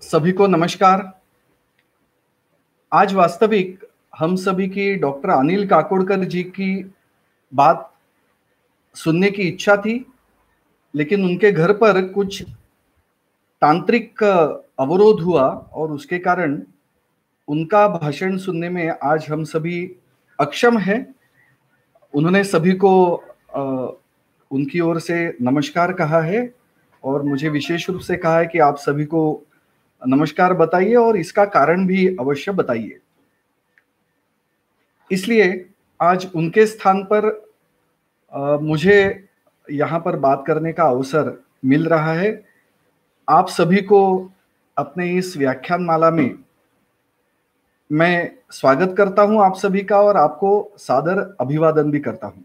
सभी को नमस्कार आज वास्तविक हम सभी की डॉक्टर अनिल काकोड़कर जी की बात सुनने की इच्छा थी लेकिन उनके घर पर कुछ तांत्रिक अवरोध हुआ और उसके कारण उनका भाषण सुनने में आज हम सभी अक्षम हैं उन्होंने सभी को आ, उनकी ओर से नमस्कार कहा है और मुझे विशेष रूप से कहा है कि आप सभी को नमस्कार बताइए और इसका कारण भी अवश्य बताइए इसलिए आज उनके स्थान पर आ, मुझे यहाँ पर बात करने का अवसर मिल रहा है आप सभी को अपने इस व्याख्यान माला में मैं स्वागत करता हूं आप सभी का और आपको सादर अभिवादन भी करता हूं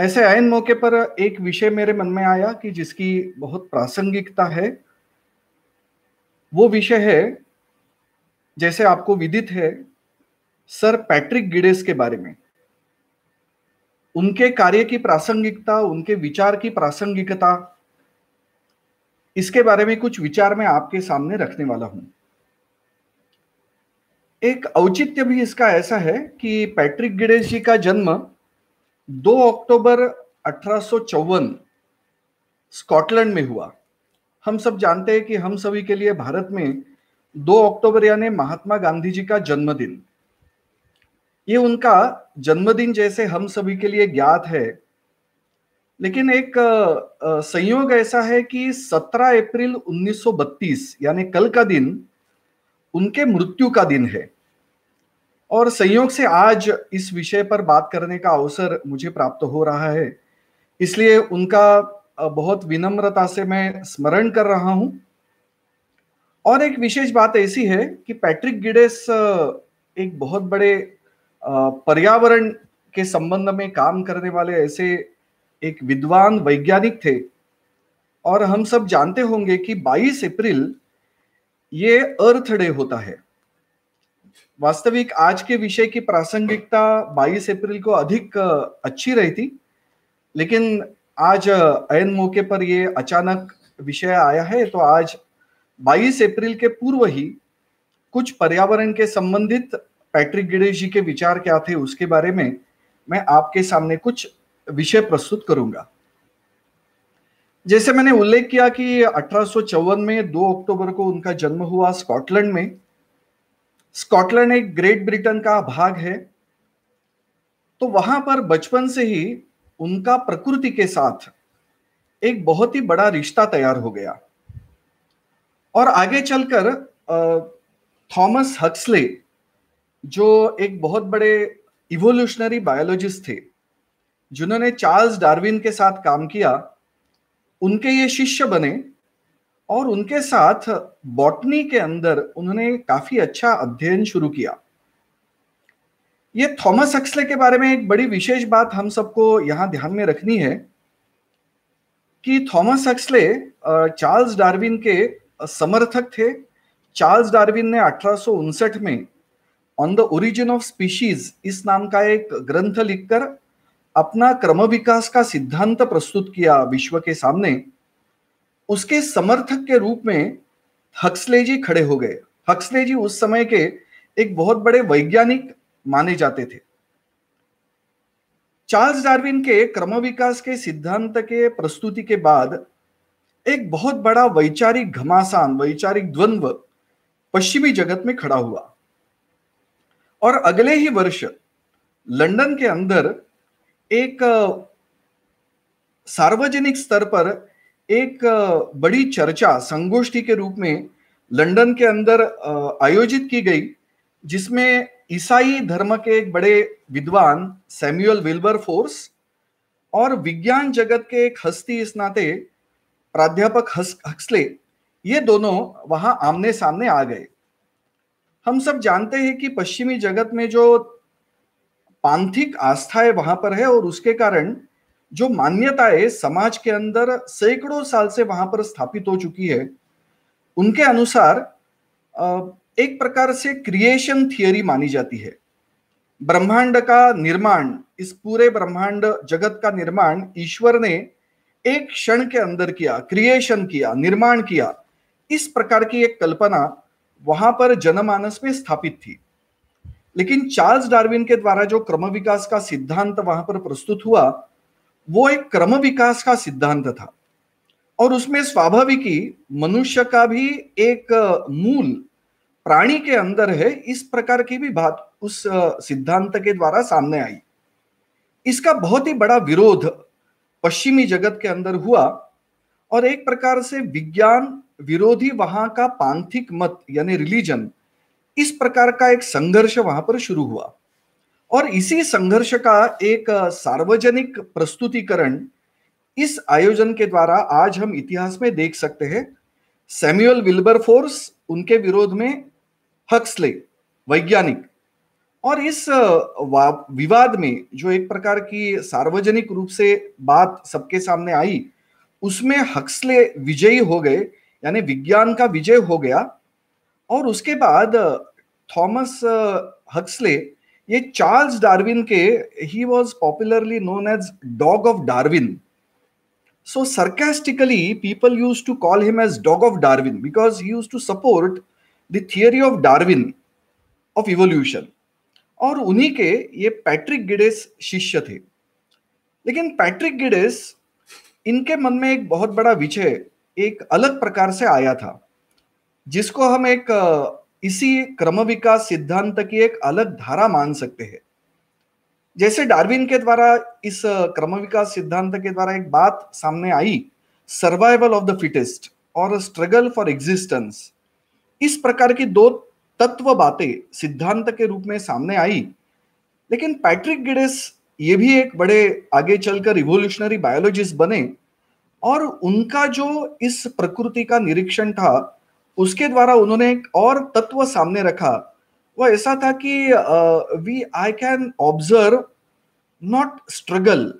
ऐसे आयन मौके पर एक विषय मेरे मन में आया कि जिसकी बहुत प्रासंगिकता है वो विषय है जैसे आपको विदित है सर पैट्रिक गिडेस के बारे में उनके कार्य की प्रासंगिकता उनके विचार की प्रासंगिकता इसके बारे में कुछ विचार मैं आपके सामने रखने वाला हूं एक औचित्य भी इसका ऐसा है कि पैट्रिक गिडेस जी का जन्म दो अक्टूबर अठारह स्कॉटलैंड में हुआ हम सब जानते हैं कि हम सभी के लिए भारत में दो अक्टूबर यानी महात्मा गांधी जी का जन्मदिन ये उनका जन्मदिन जैसे हम सभी के लिए ज्ञात है लेकिन एक संयोग ऐसा है कि 17 अप्रैल 1932 यानी कल का दिन उनके मृत्यु का दिन है और संयोग से आज इस विषय पर बात करने का अवसर मुझे प्राप्त हो रहा है इसलिए उनका बहुत विनम्रता से मैं स्मरण कर रहा हूं और एक विशेष बात ऐसी है कि पैट्रिक गिडेस एक बहुत बड़े पर्यावरण के संबंध में काम करने वाले ऐसे एक विद्वान वैज्ञानिक थे और हम सब जानते होंगे कि 22 अप्रैल ये अर्थ डे होता है वास्तविक आज के विषय की प्रासंगिकता 22 अप्रैल को अधिक अच्छी रही थी लेकिन आज अयन मौके पर ये अचानक विषय आया है तो आज 22 अप्रैल के पूर्व ही कुछ पर्यावरण के संबंधित पैट्रिक गिडेश जी के विचार क्या थे उसके बारे में मैं आपके सामने कुछ विषय प्रस्तुत करूंगा जैसे मैंने उल्लेख किया कि अठारह में 2 अक्टूबर को उनका जन्म हुआ स्कॉटलैंड में स्कॉटलैंड एक ग्रेट ब्रिटेन का भाग है तो वहां पर बचपन से ही उनका प्रकृति के साथ एक बहुत ही बड़ा रिश्ता तैयार हो गया और आगे चलकर थॉमस हक्सले जो एक बहुत बड़े इवोल्यूशनरी बायोलॉजिस्ट थे जिन्होंने चार्ल्स डार्विन के साथ काम किया उनके ये शिष्य बने और उनके साथ बॉटनी के अंदर उन्होंने काफी अच्छा अध्ययन शुरू किया ये थॉमस हक्सले के बारे में एक बड़ी विशेष बात हम सबको यहां ध्यान में रखनी है कि थॉमस हक्सले चार्ल्स डार्विन के समर्थक थे चार्ल्स डार्विन ने अठारह में On the Origin of Species इस नाम का एक ग्रंथ लिखकर अपना क्रम विकास का सिद्धांत प्रस्तुत किया विश्व के सामने उसके समर्थक के रूप में हक्सले जी खड़े हो गए हक्सले जी उस समय के एक बहुत बड़े वैज्ञानिक माने जाते थे चार्ल्स डार्विन के क्रम विकास के सिद्धांत के प्रस्तुति के बाद एक बहुत बड़ा वैचारिक घमासान वैचारिक द्वंद्व पश्चिमी जगत में खड़ा हुआ और अगले ही वर्ष लंदन के अंदर एक सार्वजनिक स्तर पर एक बड़ी चर्चा संगोष्ठी के रूप में लंदन के अंदर आयोजित की गई जिसमें ईसाई धर्म के एक बड़े विद्वान सैम्युअल विल्बर फोर्स और विज्ञान जगत के एक हस्ती इस नाते प्राध्यापक हक्सले ये दोनों वहां आमने सामने आ गए हम सब जानते हैं कि पश्चिमी जगत में जो पांथिक आस्थाएं वहां पर है और उसके कारण जो मान्यता है समाज के अंदर सैकड़ों साल से वहां पर स्थापित हो चुकी है उनके अनुसार एक प्रकार से क्रिएशन थियोरी मानी जाती है ब्रह्मांड का निर्माण इस पूरे ब्रह्मांड जगत का निर्माण ईश्वर ने एक क्षण के अंदर किया क्रिएशन किया निर्माण किया इस प्रकार की एक कल्पना वहां पर जनमानस में स्थापित थी लेकिन चार्ल्स डार्विन के द्वारा जो क्रम विकास का सिद्धांत वहां पर प्रस्तुत हुआ वो एक क्रम विकास का सिद्धांत था और उसमें स्वाभाविक ही मनुष्य का भी एक मूल प्राणी के अंदर है इस प्रकार की भी बात उस सिद्धांत के द्वारा सामने आई इसका बहुत ही बड़ा विरोध पश्चिमी जगत के अंदर हुआ और एक प्रकार से विज्ञान विरोधी वहां का पांथिक मत यानी रिलीजन इस प्रकार का एक संघर्ष वहां पर शुरू हुआ और इसी संघर्ष का एक सार्वजनिक प्रस्तुतिकरण इस आयोजन के द्वारा आज हम इतिहास में देख सकते हैं सैम्युअल विल्बर फोर्स उनके विरोध में हक्सले वैज्ञानिक और इस विवाद में जो एक प्रकार की सार्वजनिक रूप से बात सबके सामने आई उसमें हक्सले विजयी हो गए यानी विज्ञान का विजय हो गया और उसके बाद थॉमस हक्सले ये चार्ल्स डार्विन के he was popularly known as dog of Darwin so sarcastically people use to call him as dog of Darwin because he use to support the theory of Darwin of evolution और उन्हीं के ये Patrick गिडेस शिष्य थे लेकिन Patrick गिडेस इनके मन में एक बहुत बड़ा विषय एक अलग प्रकार से आया था जिसको हम एक इसी क्रम विकास सिद्धांत की एक अलग धारा मान सकते हैं जैसे डार्विन के द्वारा इस क्रम विकास सिद्धांत के द्वारा एक बात सामने आई सर्वाइवल ऑफ द फिटेस्ट और स्ट्रगल फॉर एग्जिस्टेंस इस प्रकार की दो तत्व बातें सिद्धांत के रूप में सामने आई लेकिन पैट्रिक गिडेस ये भी एक बड़े आगे चलकर रिवोल्यूशनरी बायोलॉजिस्ट बने और उनका जो इस प्रकृति का निरीक्षण था उसके द्वारा उन्होंने एक और तत्व सामने रखा वो ऐसा था कि we I can observe not struggle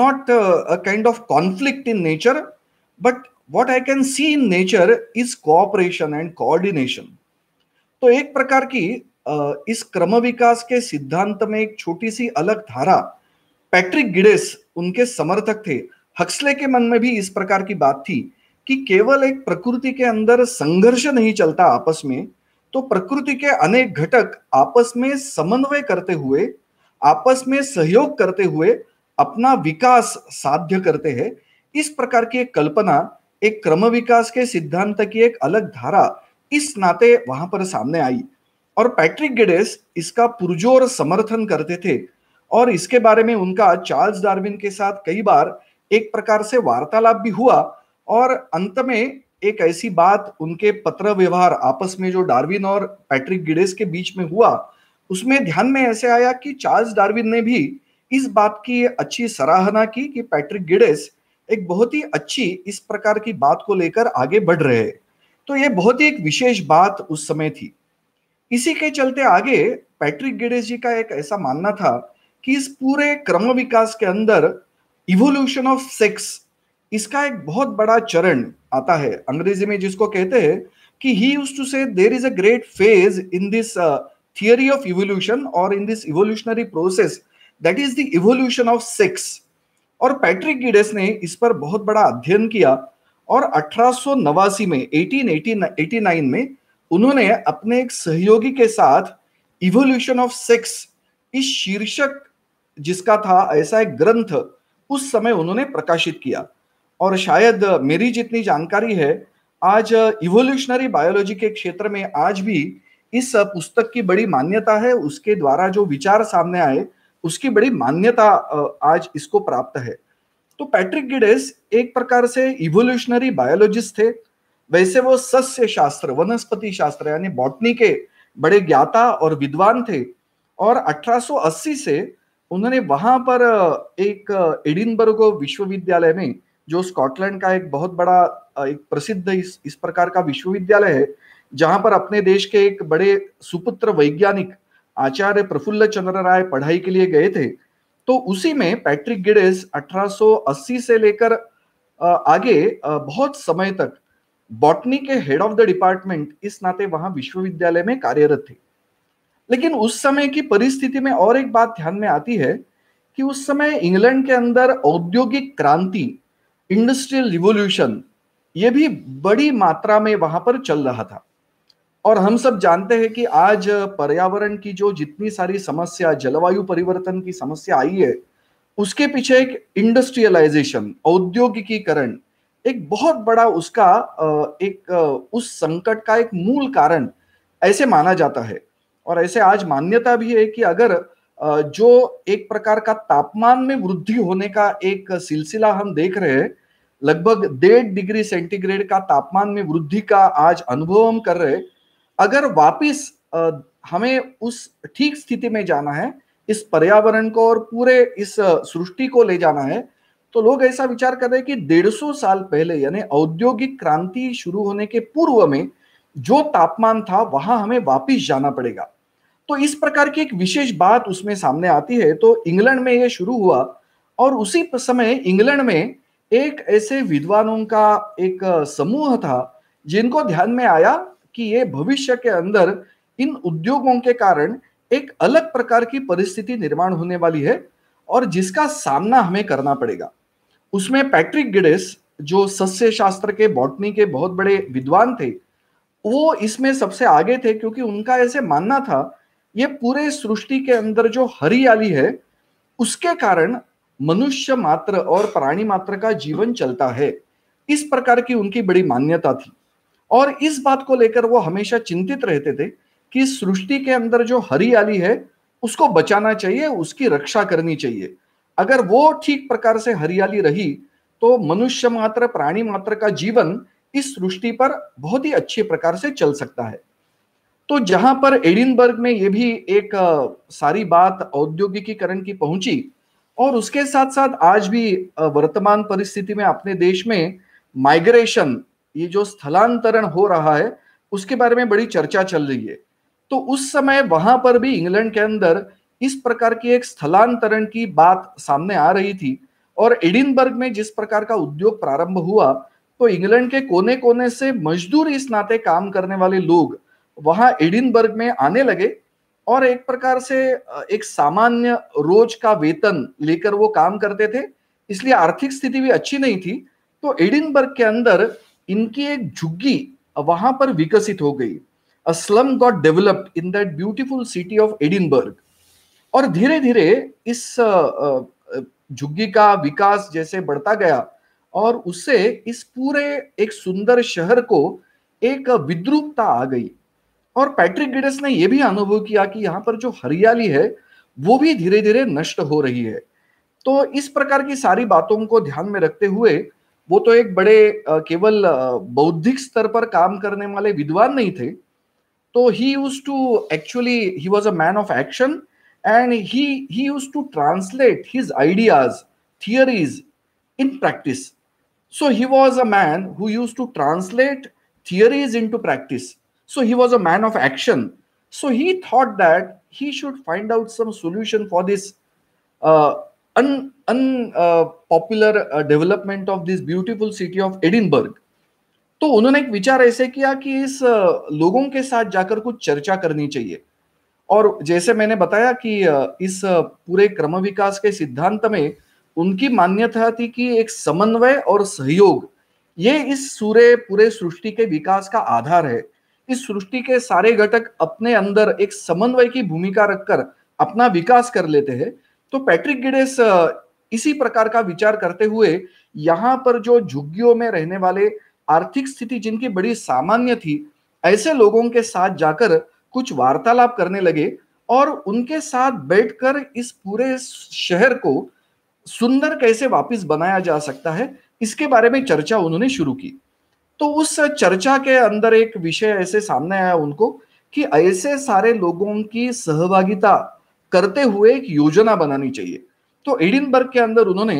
not kind of conflict in nature but what I can see in nature is cooperation and coordination तो एक प्रकार की uh, इस क्रम विकास के सिद्धांत में एक छोटी सी अलग धारा पैट्रिक गिडेस उनके समर्थक थे हक्सले के मन में भी इस प्रकार की बात थी कि केवल एक प्रकृति के अंदर संघर्ष नहीं चलता आपस में तो प्रकृति के अनेक घटक आपस में समन्वय करते हुए आपस में सहयोग करते हुए अपना विकास साध्य करते हैं इस प्रकार की एक कल्पना एक क्रम विकास के सिद्धांत की एक अलग धारा इस नाते वहां पर सामने आई और पैट्रिक गेडेस इसका पुरजोर समर्थन करते थे और इसके बारे में उनका चार्ल्स डार्विन के साथ कई बार एक प्रकार से वार्तालाप भी हुआ और अंत में एक ऐसी बात उनके पत्र व्यवहार आपस में जो डार्विन और पैट्रिक गिडेस के बीच में हुआ उसमें ध्यान में ऐसे आया कि चार्ल्स डार्विन ने भी इस बात की अच्छी सराहना की कि पैट्रिक गिडेस एक बहुत ही अच्छी इस प्रकार की बात को लेकर आगे बढ़ रहे तो ये बहुत ही एक विशेष बात उस समय थी इसी के चलते आगे पैट्रिक गिडेस जी का एक ऐसा मानना था कि इस पूरे क्रम विकास के अंदर इवोल्यूशन ऑफ सेक्स इसका एक बहुत बड़ा चरण आता है अंग्रेजी में जिसको कहते हैं कि ही use to say there is a great phase in this theory of evolution और in this evolutionary process that is the evolution of sex और पैट्रिक गिडेस ने इस पर बहुत बड़ा अध्ययन किया और अठारह में 1889 में उन्होंने अपने एक सहयोगी के साथ इवोल्यूशन ऑफ सेक्स इस शीर्षक जिसका था ऐसा एक ग्रंथ उस समय उन्होंने प्रकाशित किया और शायद मेरी जितनी जानकारी है आज इवोल्यूशनरी बायोलॉजी के क्षेत्र में आज भी इस पुस्तक की बड़ी मान्यता है उसके द्वारा जो विचार सामने आए उसकी बड़ी मान्यता आज इसको प्राप्त है तो पैट्रिक गिडेस एक प्रकार से इवोल्यूशनरी बायोलॉजिस्ट थे वैसे वो सस्य शास्त्र वनस्पति शास्त्र यानी बॉटनी के बड़े ज्ञाता और विद्वान थे और 1880 से उन्होंने वहां पर एक एडिनबर्गो विश्वविद्यालय में जो स्कॉटलैंड का एक बहुत बड़ा एक प्रसिद्ध इस, इस प्रकार का विश्वविद्यालय है जहां पर अपने देश के एक बड़े सुपुत्र वैज्ञानिक आचार्य प्रफुल्ल चंद्र राय पढ़ाई के लिए गए थे तो उसी में पैट्रिक गिडेस 1880 से लेकर आगे बहुत समय तक बॉटनी के हेड ऑफ द डिपार्टमेंट इस नाते वहां विश्वविद्यालय में कार्यरत थे लेकिन उस समय की परिस्थिति में और एक बात ध्यान में आती है कि उस समय इंग्लैंड के अंदर औद्योगिक क्रांति इंडस्ट्रियल रिवोल्यूशन ये भी बड़ी मात्रा में वहां पर चल रहा था और हम सब जानते हैं कि आज पर्यावरण की जो जितनी सारी समस्या जलवायु परिवर्तन की समस्या आई है उसके पीछे एक इंडस्ट्रियलाइजेशन औद्योगिकीकरण एक बहुत बड़ा उसका एक उस संकट का एक मूल कारण ऐसे माना जाता है और ऐसे आज मान्यता भी है कि अगर जो एक प्रकार का तापमान में वृद्धि होने का एक सिलसिला हम देख रहे हैं लगभग डेढ़ डिग्री सेंटीग्रेड का तापमान में वृद्धि का आज अनुभव हम कर रहे अगर वापिस हमें उस ठीक स्थिति में जाना है इस पर्यावरण को और पूरे इस सृष्टि को ले जाना है तो लोग ऐसा विचार कर रहे हैं कि डेढ़ सौ साल पहले यानी औद्योगिक क्रांति शुरू होने के पूर्व में जो तापमान था वहां हमें वापिस जाना पड़ेगा तो इस प्रकार की एक विशेष बात उसमें सामने आती है तो इंग्लैंड में यह शुरू हुआ और उसी समय इंग्लैंड में एक ऐसे विद्वानों का एक समूह था जिनको ध्यान में आया कि ये भविष्य के अंदर इन उद्योगों के कारण एक अलग प्रकार की परिस्थिति निर्माण होने वाली है और जिसका सामना हमें करना पड़ेगा उसमें पैट्रिक गिडेस जो सस्य शास्त्र के बॉटनी के बहुत बड़े विद्वान थे वो इसमें सबसे आगे थे क्योंकि उनका ऐसे मानना था ये पूरे सृष्टि के अंदर जो हरियाली है उसके कारण मनुष्य मात्र और प्राणी मात्र का जीवन चलता है इस प्रकार की उनकी बड़ी मान्यता थी और इस बात को लेकर वो हमेशा चिंतित रहते थे कि सृष्टि के अंदर जो हरियाली है उसको बचाना चाहिए उसकी रक्षा करनी चाहिए अगर वो ठीक प्रकार से हरियाली रही तो मनुष्य मात्र प्राणी मात्र का जीवन इस सृष्टि पर बहुत ही अच्छे प्रकार से चल सकता है तो जहां पर एडिनबर्ग में ये भी एक सारी बात औद्योगिकीकरण की पहुंची और उसके साथ साथ आज भी वर्तमान परिस्थिति में अपने देश में माइग्रेशन ये जो स्थलांतरण हो रहा है उसके बारे में बड़ी चर्चा चल रही है तो उस समय वहां पर भी इंग्लैंड के अंदर इस प्रकार की एक स्थलांतरण की बात सामने आ रही थी और एडिनबर्ग में जिस प्रकार का उद्योग प्रारंभ हुआ तो इंग्लैंड के कोने कोने से मजदूर इस नाते काम करने वाले लोग वहां एडिनबर्ग में आने लगे और एक प्रकार से एक सामान्य रोज का वेतन लेकर वो काम करते थे इसलिए आर्थिक स्थिति भी अच्छी नहीं थी तो एडिनबर्ग के अंदर इनकी एक झुग्गी वहां पर विकसित हो गई a slum got developed in that beautiful city of Edinburgh और धीरे धीरे इस झुग्गी का विकास जैसे बढ़ता गया और उससे इस पूरे एक सुंदर शहर को एक विद्रुपता आ गई और पैट्रिक गिडस ने यह भी अनुभव किया कि यहां पर जो हरियाली है वो भी धीरे धीरे नष्ट हो रही है तो इस प्रकार की सारी बातों को ध्यान में रखते हुए वो तो एक बड़े केवल बौद्धिक स्तर पर काम करने वाले विद्वान नहीं थे तो he use to actually he was a man of action and he he use to translate his ideas theories in practice so he was a man who use to translate theories into practice So he was a man of action. So he thought that he should find out some solution for this uh, un, uh, uh, development of this beautiful city of edinburgh तो उन्होंने एक विचार ऐसे किया कि इस लोगों के साथ जाकर कुछ चर्चा करनी चाहिए और जैसे मैंने बताया कि इस पूरे क्रम विकास के सिद्धांत में उनकी मान्यता थी कि एक समन्वय और सहयोग ये इस सूर्य पूरे सृष्टि के विकास का आधार है इस सृष्टि के सारे घटक अपने अंदर एक समन्वय की भूमिका रखकर अपना विकास कर लेते हैं तो पैट्रिक गिडेस इसी प्रकार का विचार करते हुए यहाँ पर जो झुग्गियों में रहने वाले आर्थिक स्थिति जिनकी बड़ी सामान्य थी ऐसे लोगों के साथ जाकर कुछ वार्तालाप करने लगे और उनके साथ बैठकर इस पूरे शहर को सुंदर कैसे वापस बनाया जा सकता है इसके बारे में चर्चा उन्होंने शुरू की तो उस चर्चा के अंदर एक विषय ऐसे सामने आया उनको कि ऐसे सारे लोगों की सहभागिता करते हुए एक योजना बनानी चाहिए तो एडिनबर्ग के अंदर उन्होंने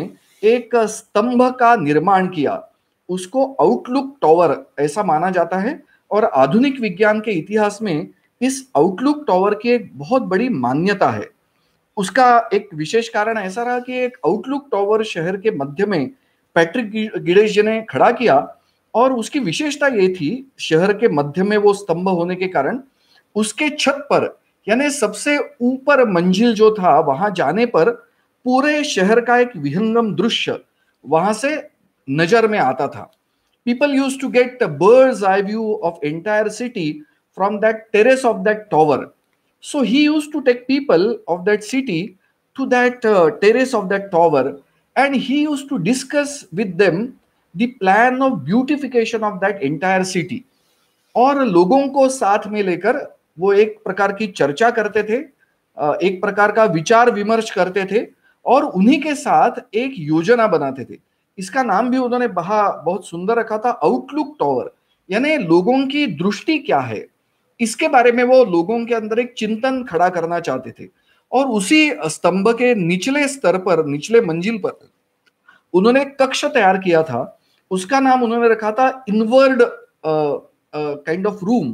एक स्तंभ का निर्माण किया उसको आउटलुक टॉवर ऐसा माना जाता है और आधुनिक विज्ञान के इतिहास में इस आउटलुक टॉवर की एक बहुत बड़ी मान्यता है उसका एक विशेष कारण ऐसा रहा कि एक आउटलुक टॉवर शहर के मध्य में पैट्रिक गिडेश जी ने खड़ा किया और उसकी विशेषता ये थी शहर के मध्य में वो स्तंभ होने के कारण उसके छत पर यानी सबसे ऊपर मंजिल जो था वहां जाने पर पूरे शहर का एक विहंगम दृश्य वहां से नजर में आता था people use to get the bird's eye view of entire city from that terrace of that tower so he use to take people of that city to that terrace of that tower and he use to discuss with them the plan of beautification of that entire city और लोगों को साथ में लेकर वो एक प्रकार की चर्चा करते थे एक प्रकार का विचार विमर्श करते थे और उन्हीं के साथ एक योजना बनाते थे इसका नाम भी उन्होंने बहा बहुत सुंदर रखा था आउटलुक टॉवर यानी लोगों की दृष्टि क्या है इसके बारे में वो लोगों के अंदर एक चिंतन खड़ा करना चाहते थे और उसी स्तंभ के निचले स्तर पर निचले मंजिल पर उन्होंने कक्ष तैयार किया था उसका नाम उन्होंने रखा था इनवर्ड काइंड ऑफ रूम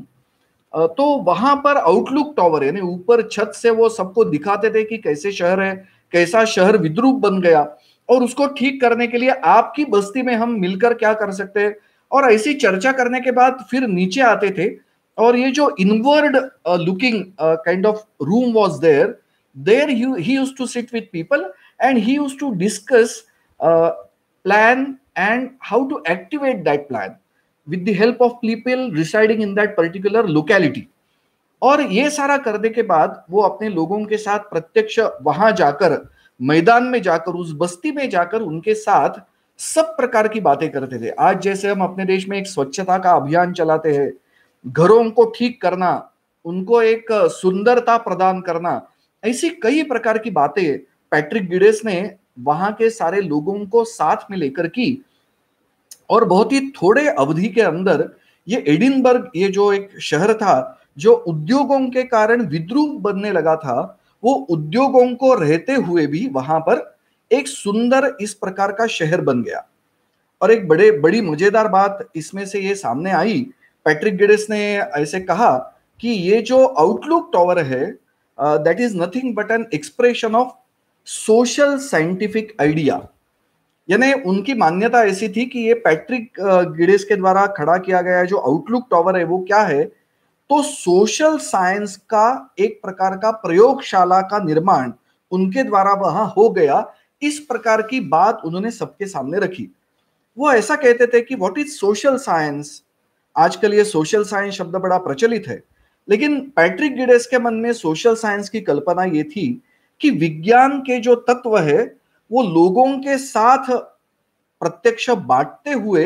तो वहां पर आउटलुक टॉवर यानी ऊपर छत से वो सबको दिखाते थे कि कैसे शहर है कैसा शहर विद्रूप बन गया और उसको ठीक करने के लिए आपकी बस्ती में हम मिलकर क्या कर सकते हैं और ऐसी चर्चा करने के बाद फिर नीचे आते थे और ये जो inward looking kind of room was there there he use to sit with people and he use to discuss plan and how to activate that plan with the help of people residing in that particular locality और ये सारा करने के बाद वो अपने लोगों के साथ प्रत्यक्ष वहां जाकर मैदान में जाकर उस बस्ती में जाकर उनके साथ सब प्रकार की बातें करते थे आज जैसे हम अपने देश में एक स्वच्छता का अभियान चलाते हैं घरों को ठीक करना उनको एक सुंदरता प्रदान करना ऐसी कई प्रकार की बातें पैट्रिक गिडेस ने वहां के सारे लोगों को साथ में लेकर की और बहुत ही थोड़े अवधि के अंदर ये एडिनबर्ग ये जो एक शहर था जो उद्योगों के कारण विद्रूप बनने लगा था वो उद्योगों को रहते हुए भी वहां पर एक सुंदर इस प्रकार का शहर बन गया और एक बड़े बड़ी मजेदार बात इसमें से ये सामने आई पैट्रिक गिडेस ने ऐसे कहा कि ये जो आउटलुक टॉवर है that is nothing but an expression of social scientific idea यानी उनकी मान्यता ऐसी थी कि ये पैट्रिक गिडेस के द्वारा खड़ा किया गया जो आउटलुक टॉवर है वो क्या है तो सोशल साइंस का एक प्रकार का प्रयोगशाला का निर्माण उनके द्वारा वहां हो गया इस प्रकार की बात उन्होंने सबके सामने रखी वो ऐसा कहते थे कि व्हाट इज सोशल साइंस आजकल ये सोशल साइंस शब्द बड़ा प्रचलित है लेकिन पैट्रिक गिडेस के मन में सोशल साइंस की कल्पना ये थी कि विज्ञान के जो तत्व है वो लोगों के साथ प्रत्यक्ष बांटते हुए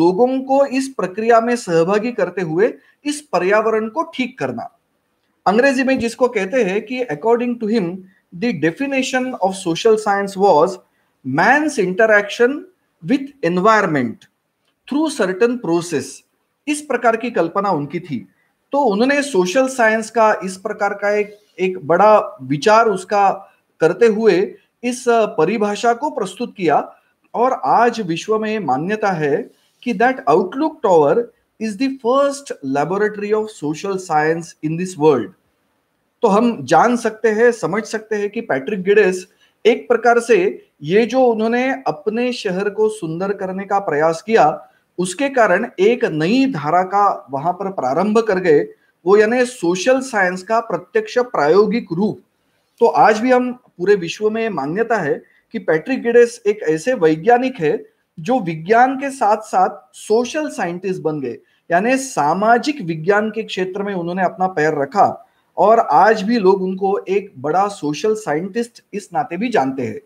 लोगों को इस प्रक्रिया में सहभागी करते हुए इस पर्यावरण को ठीक करना अंग्रेजी में जिसको कहते हैं कि according to him the definition of social science was man's interaction with environment through certain process इस प्रकार की कल्पना उनकी थी तो उन्होंने सोशल साइंस का इस प्रकार का एक एक बड़ा विचार उसका करते हुए इस परिभाषा को प्रस्तुत किया और आज विश्व में मान्यता है कि that Outlook Tower is the first laboratory of social science in this world तो हम जान सकते हैं समझ सकते हैं कि पैट्रिक गिडेस एक प्रकार से ये जो उन्होंने अपने शहर को सुंदर करने का प्रयास किया उसके कारण एक नई धारा का वहां पर प्रारंभ कर गए वो यानी सोशल साइंस का प्रत्यक्ष प्रायोगिक रूप तो आज भी हम पूरे विश्व में मान्यता है कि पैट्रिक गिडेस एक ऐसे वैज्ञानिक है जो विज्ञान के साथ साथ सोशल साइंटिस्ट बन गए यानी सामाजिक विज्ञान के क्षेत्र में उन्होंने अपना पैर रखा और आज भी लोग उनको एक बड़ा सोशल साइंटिस्ट इस नाते भी जानते हैं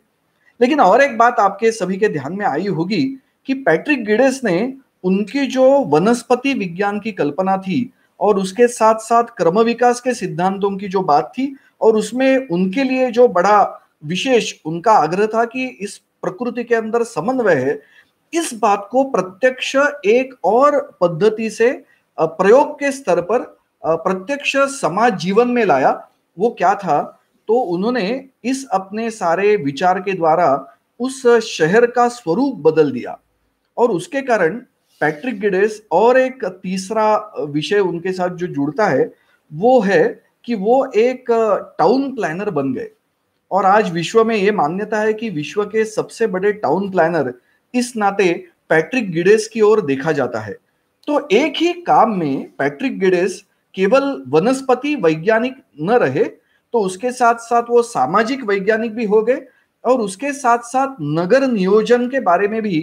लेकिन और एक बात आपके सभी के ध्यान में आई होगी कि पैट्रिक गिडेस ने उनकी जो वनस्पति विज्ञान की कल्पना थी और उसके साथ साथ क्रम विकास के सिद्धांतों की जो बात थी और उसमें उनके लिए जो बड़ा विशेष उनका आग्रह था कि इस प्रकृति के अंदर समन्वय है इस बात को प्रत्यक्ष एक और पद्धति से प्रयोग के स्तर पर प्रत्यक्ष समाज जीवन में लाया वो क्या था तो उन्होंने इस अपने सारे विचार के द्वारा उस शहर का स्वरूप बदल दिया और उसके कारण पैट्रिक गिडेस और एक तीसरा विषय उनके साथ जो जुड़ता है वो है कि वो एक टाउन प्लानर बन गए और आज विश्व में ये मान्यता है कि विश्व के सबसे बड़े टाउन प्लानर इस नाते पैट्रिक गिडेस की ओर देखा जाता है तो एक ही काम में पैट्रिक गिडेस केवल वनस्पति वैज्ञानिक न रहे तो उसके साथ साथ वो सामाजिक वैज्ञानिक भी हो गए और उसके साथ साथ नगर नियोजन के बारे में भी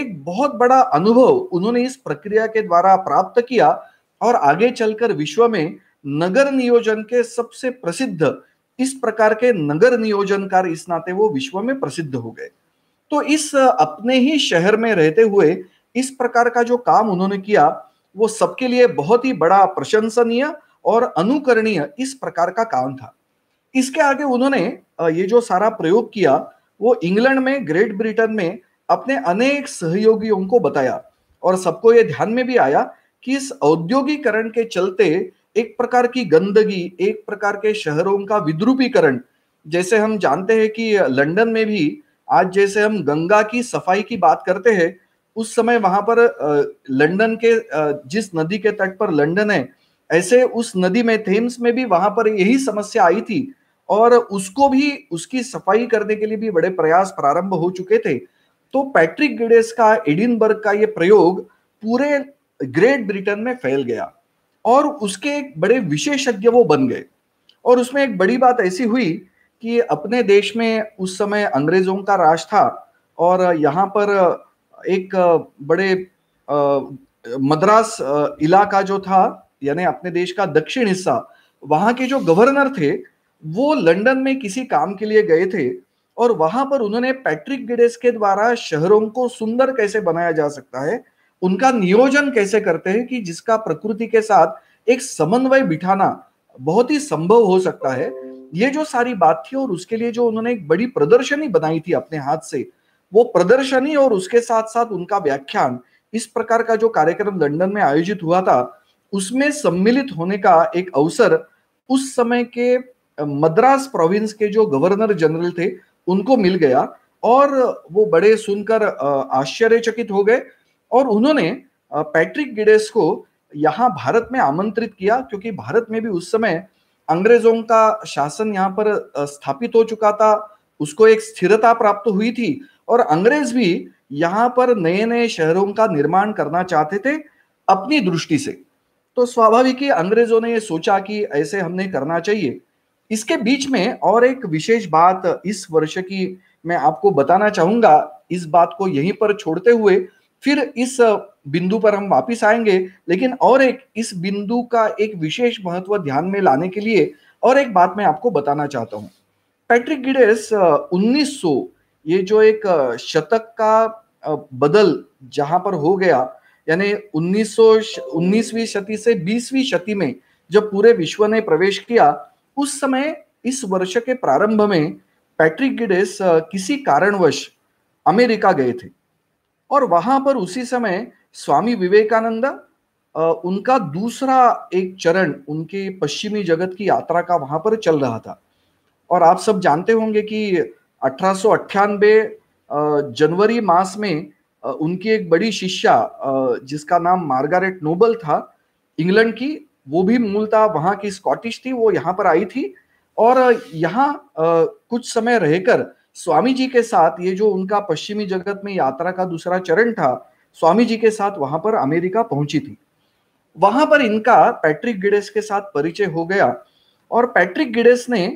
एक बहुत बड़ा अनुभव उन्होंने इस प्रक्रिया के द्वारा प्राप्त किया और आगे चलकर विश्व में नगर नियोजन के सबसे प्रसिद्ध इस प्रकार के नगर नियोजनकार इस नाते वो विश्व में प्रसिद्ध हो गए तो इस अपने ही शहर में रहते हुए इस प्रकार का जो काम उन्होंने किया वो सबके लिए बहुत ही बड़ा प्रशंसनीय और अनुकरणीय इस प्रकार का काम था इसके आगे उन्होंने ये जो सारा प्रयोग किया वो इंग्लैंड में ग्रेट ब्रिटेन में अपने अनेक सहयोगियों को बताया और सबको ये ध्यान में भी आया कि इस औद्योगिकरण के चलते एक प्रकार की गंदगी एक प्रकार के शहरों का विद्रुपीकरण जैसे हम जानते हैं कि लंदन में भी आज जैसे हम गंगा की सफाई की बात करते हैं उस समय वहां पर लंदन के जिस नदी के तट पर लंदन है ऐसे उस नदी में थेम्स में भी वहां पर यही समस्या आई थी और उसको भी उसकी सफाई करने के लिए भी बड़े प्रयास प्रारंभ हो चुके थे तो पैट्रिक गिडेस का एडिनबर्ग का ये प्रयोग पूरे ग्रेट ब्रिटेन में फैल गया और उसके एक बड़े विशेषज्ञ वो बन गए और उसमें एक बड़ी बात ऐसी हुई कि अपने देश में उस समय अंग्रेजों का राज था और यहाँ पर एक बड़े मद्रास इलाका जो था यानी अपने देश का दक्षिण हिस्सा वहाँ के जो गवर्नर थे वो लंदन में किसी काम के लिए गए थे और वहां पर उन्होंने पैट्रिक गिडेस के द्वारा शहरों को सुंदर कैसे बनाया जा सकता है उनका नियोजन कैसे करते हैं कि जिसका प्रकृति के साथ एक समन्वय बिठाना बहुत ही संभव हो सकता है ये जो सारी बात थी और उसके लिए जो उन्होंने एक बड़ी प्रदर्शनी बनाई थी अपने हाथ से वो प्रदर्शनी और उसके साथ साथ उनका व्याख्यान इस प्रकार का जो कार्यक्रम लंदन में आयोजित हुआ था उसमें सम्मिलित होने का एक अवसर उस समय के मद्रास प्रोविंस के जो गवर्नर जनरल थे उनको मिल गया और वो बड़े सुनकर आश्चर्यचकित हो गए और उन्होंने पैट्रिक गिडेस को यहाँ भारत में आमंत्रित किया क्योंकि भारत में भी उस समय अंग्रेजों का शासन यहाँ पर स्थापित हो चुका था उसको एक स्थिरता प्राप्त हुई थी और अंग्रेज भी यहाँ पर नए नए शहरों का निर्माण करना चाहते थे अपनी दृष्टि से तो स्वाभाविक ही अंग्रेजों ने ये सोचा कि ऐसे हमने करना चाहिए इसके बीच में और एक विशेष बात इस वर्ष की मैं आपको बताना चाहूंगा इस बात को यहीं पर छोड़ते हुए फिर इस बिंदु पर हम वापिस आएंगे लेकिन और एक इस बिंदु का एक विशेष महत्व ध्यान में लाने के लिए और एक बात मैं आपको बताना चाहता हूँ पैट्रिक गिडेस 1900 ये जो एक शतक का बदल जहां पर हो गया यानी 1900 उन्नीसवीं शती से 20वीं शती में जब पूरे विश्व ने प्रवेश किया उस समय इस वर्ष के प्रारंभ में पैट्रिक गिडेस किसी कारणवश अमेरिका गए थे और वहां पर उसी समय स्वामी विवेकानंद उनका दूसरा एक चरण उनके पश्चिमी जगत की यात्रा का वहां पर चल रहा था और आप सब जानते होंगे कि अठारह जनवरी मास में उनकी एक बड़ी शिष्या जिसका नाम मार्गारेट नोबल था इंग्लैंड की वो भी मूलतः वहां की स्कॉटिश थी वो यहाँ पर आई थी और यहाँ कुछ समय रहकर स्वामी जी के साथ ये जो उनका पश्चिमी जगत में यात्रा का दूसरा चरण था स्वामी जी के साथ वहां पर अमेरिका पहुंची थी वहां पर इनका पैट्रिक गिडेस के साथ परिचय हो गया और पैट्रिक गिडेस ने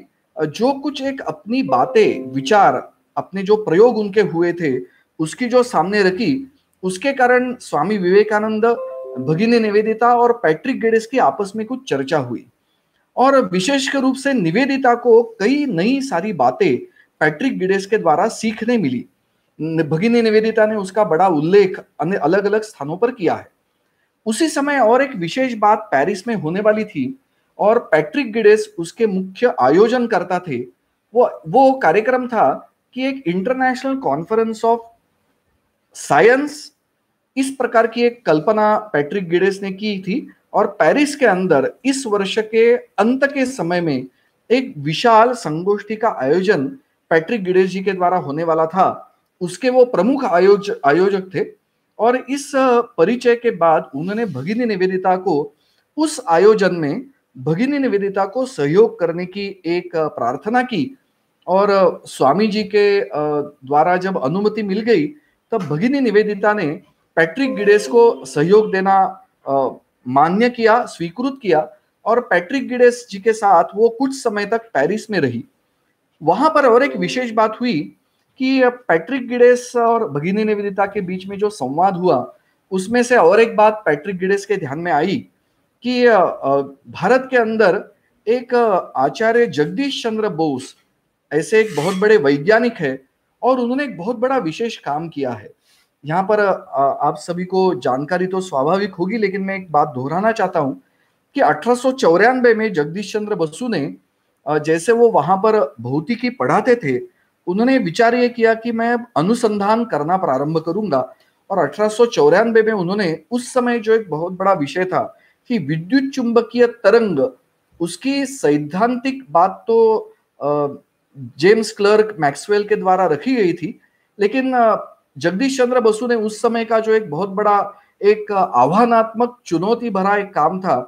जो कुछ एक अपनी बातें विचार अपने जो प्रयोग उनके हुए थे उसकी जो सामने रखी उसके कारण स्वामी विवेकानंद भगिनी निवेदिता और पैट्रिक गिडेस की आपस में कुछ चर्चा हुई और विशेष रूप से निवेदिता को कई नई सारी बातें पैट्रिक गिडेस के द्वारा सीखने मिली भगिनी निवेदिता ने उसका बड़ा उल्लेख अलग अलग स्थानों पर किया है उसी समय और एक विशेष बात पेरिस में होने वाली थी और पैट्रिक गिडेस उसके मुख्य आयोजन करता थे वो वो कार्यक्रम था कि एक इंटरनेशनल कॉन्फ्रेंस ऑफ साइंस इस प्रकार की एक कल्पना पैट्रिक गिडेस ने की थी और पेरिस के अंदर इस वर्ष के अंत के समय में एक विशाल संगोष्ठी का आयोजन पैट्रिक गिडेश जी के द्वारा होने वाला था उसके वो प्रमुख आयोज आयोजक थे और इस परिचय के बाद उन्होंने भगिनी निवेदिता को उस आयोजन में भगिनी निवेदिता को सहयोग करने की एक प्रार्थना की और स्वामी जी के द्वारा जब अनुमति मिल गई तब भगिनी निवेदिता ने पैट्रिक गिडेस को सहयोग देना मान्य किया स्वीकृत किया और पैट्रिक गिडेस जी के साथ वो कुछ समय तक पेरिस में रही वहां पर और एक विशेष बात हुई कि पैट्रिक गिडेस और भगिनी निवेदिता के बीच में जो संवाद हुआ उसमें से और एक बात पैट्रिक गिडेस के ध्यान में आई कि भारत के अंदर एक आचार्य जगदीश चंद्र बोस ऐसे एक बहुत बड़े वैज्ञानिक है और उन्होंने एक बहुत बड़ा विशेष काम किया है यहाँ पर आप सभी को जानकारी तो स्वाभाविक होगी लेकिन मैं एक बात दोहराना चाहता हूँ कि अठारह में जगदीश चंद्र बसु ने जैसे वो वहां पर भौतिकी पढ़ाते थे उन्होंने विचार ये किया कि मैं अनुसंधान करना प्रारंभ करूंगा और अठारह में उन्होंने उस समय जो एक बहुत बड़ा विषय था कि विद्युत चुंबकीय तरंग उसकी सैद्धांतिक बात तो जेम्स क्लर्क मैक्सवेल के द्वारा रखी गई थी लेकिन जगदीश चंद्र बसु ने उस समय का जो एक बहुत बड़ा एक आह्वानात्मक चुनौती भरा एक काम था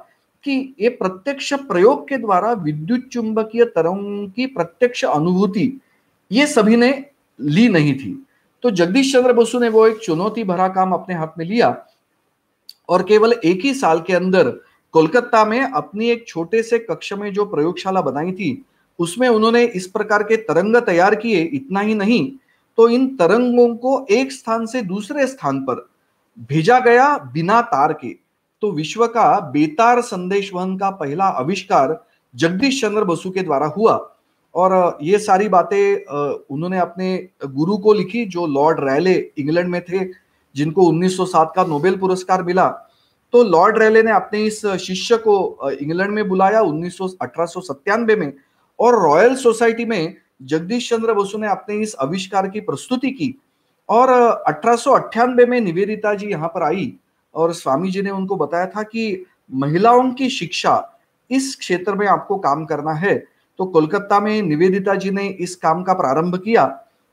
कि ये प्रत्यक्ष प्रयोग के द्वारा विद्युत चुंबकीय तरंग की प्रत्यक्ष अनुभूति ये सभी ने ली नहीं थी तो जगदीश चंद्र बसु ने वो एक चुनौती भरा काम अपने हाथ में लिया और केवल एक ही साल के अंदर कोलकाता में अपनी एक छोटे से कक्ष में जो प्रयोगशाला बनाई थी उसमें उन्होंने इस प्रकार के तरंग तैयार किए इतना ही नहीं तो इन तरंगों को एक स्थान से दूसरे स्थान पर भेजा गया बिना तार के तो विश्व का बेतार संदेश वहन का पहला आविष्कार जगदीश चंद्र बसु के द्वारा हुआ और ये सारी बातें उन्होंने अपने गुरु को लिखी जो लॉर्ड रैले इंग्लैंड में थे जिनको 1907 का नोबेल पुरस्कार मिला तो लॉर्ड रैले ने अपने इस शिष्य को इंग्लैंड में बुलाया उन्नीस में और रॉयल सोसाइटी में जगदीश चंद्र बसु ने अपने इस आविष्कार की प्रस्तुति की और अठारह में निवेदिता जी यहाँ पर आई और स्वामी जी ने उनको बताया था कि महिलाओं की शिक्षा इस क्षेत्र में आपको काम करना है तो कोलकाता में निवेदिता जी ने इस काम का प्रारंभ किया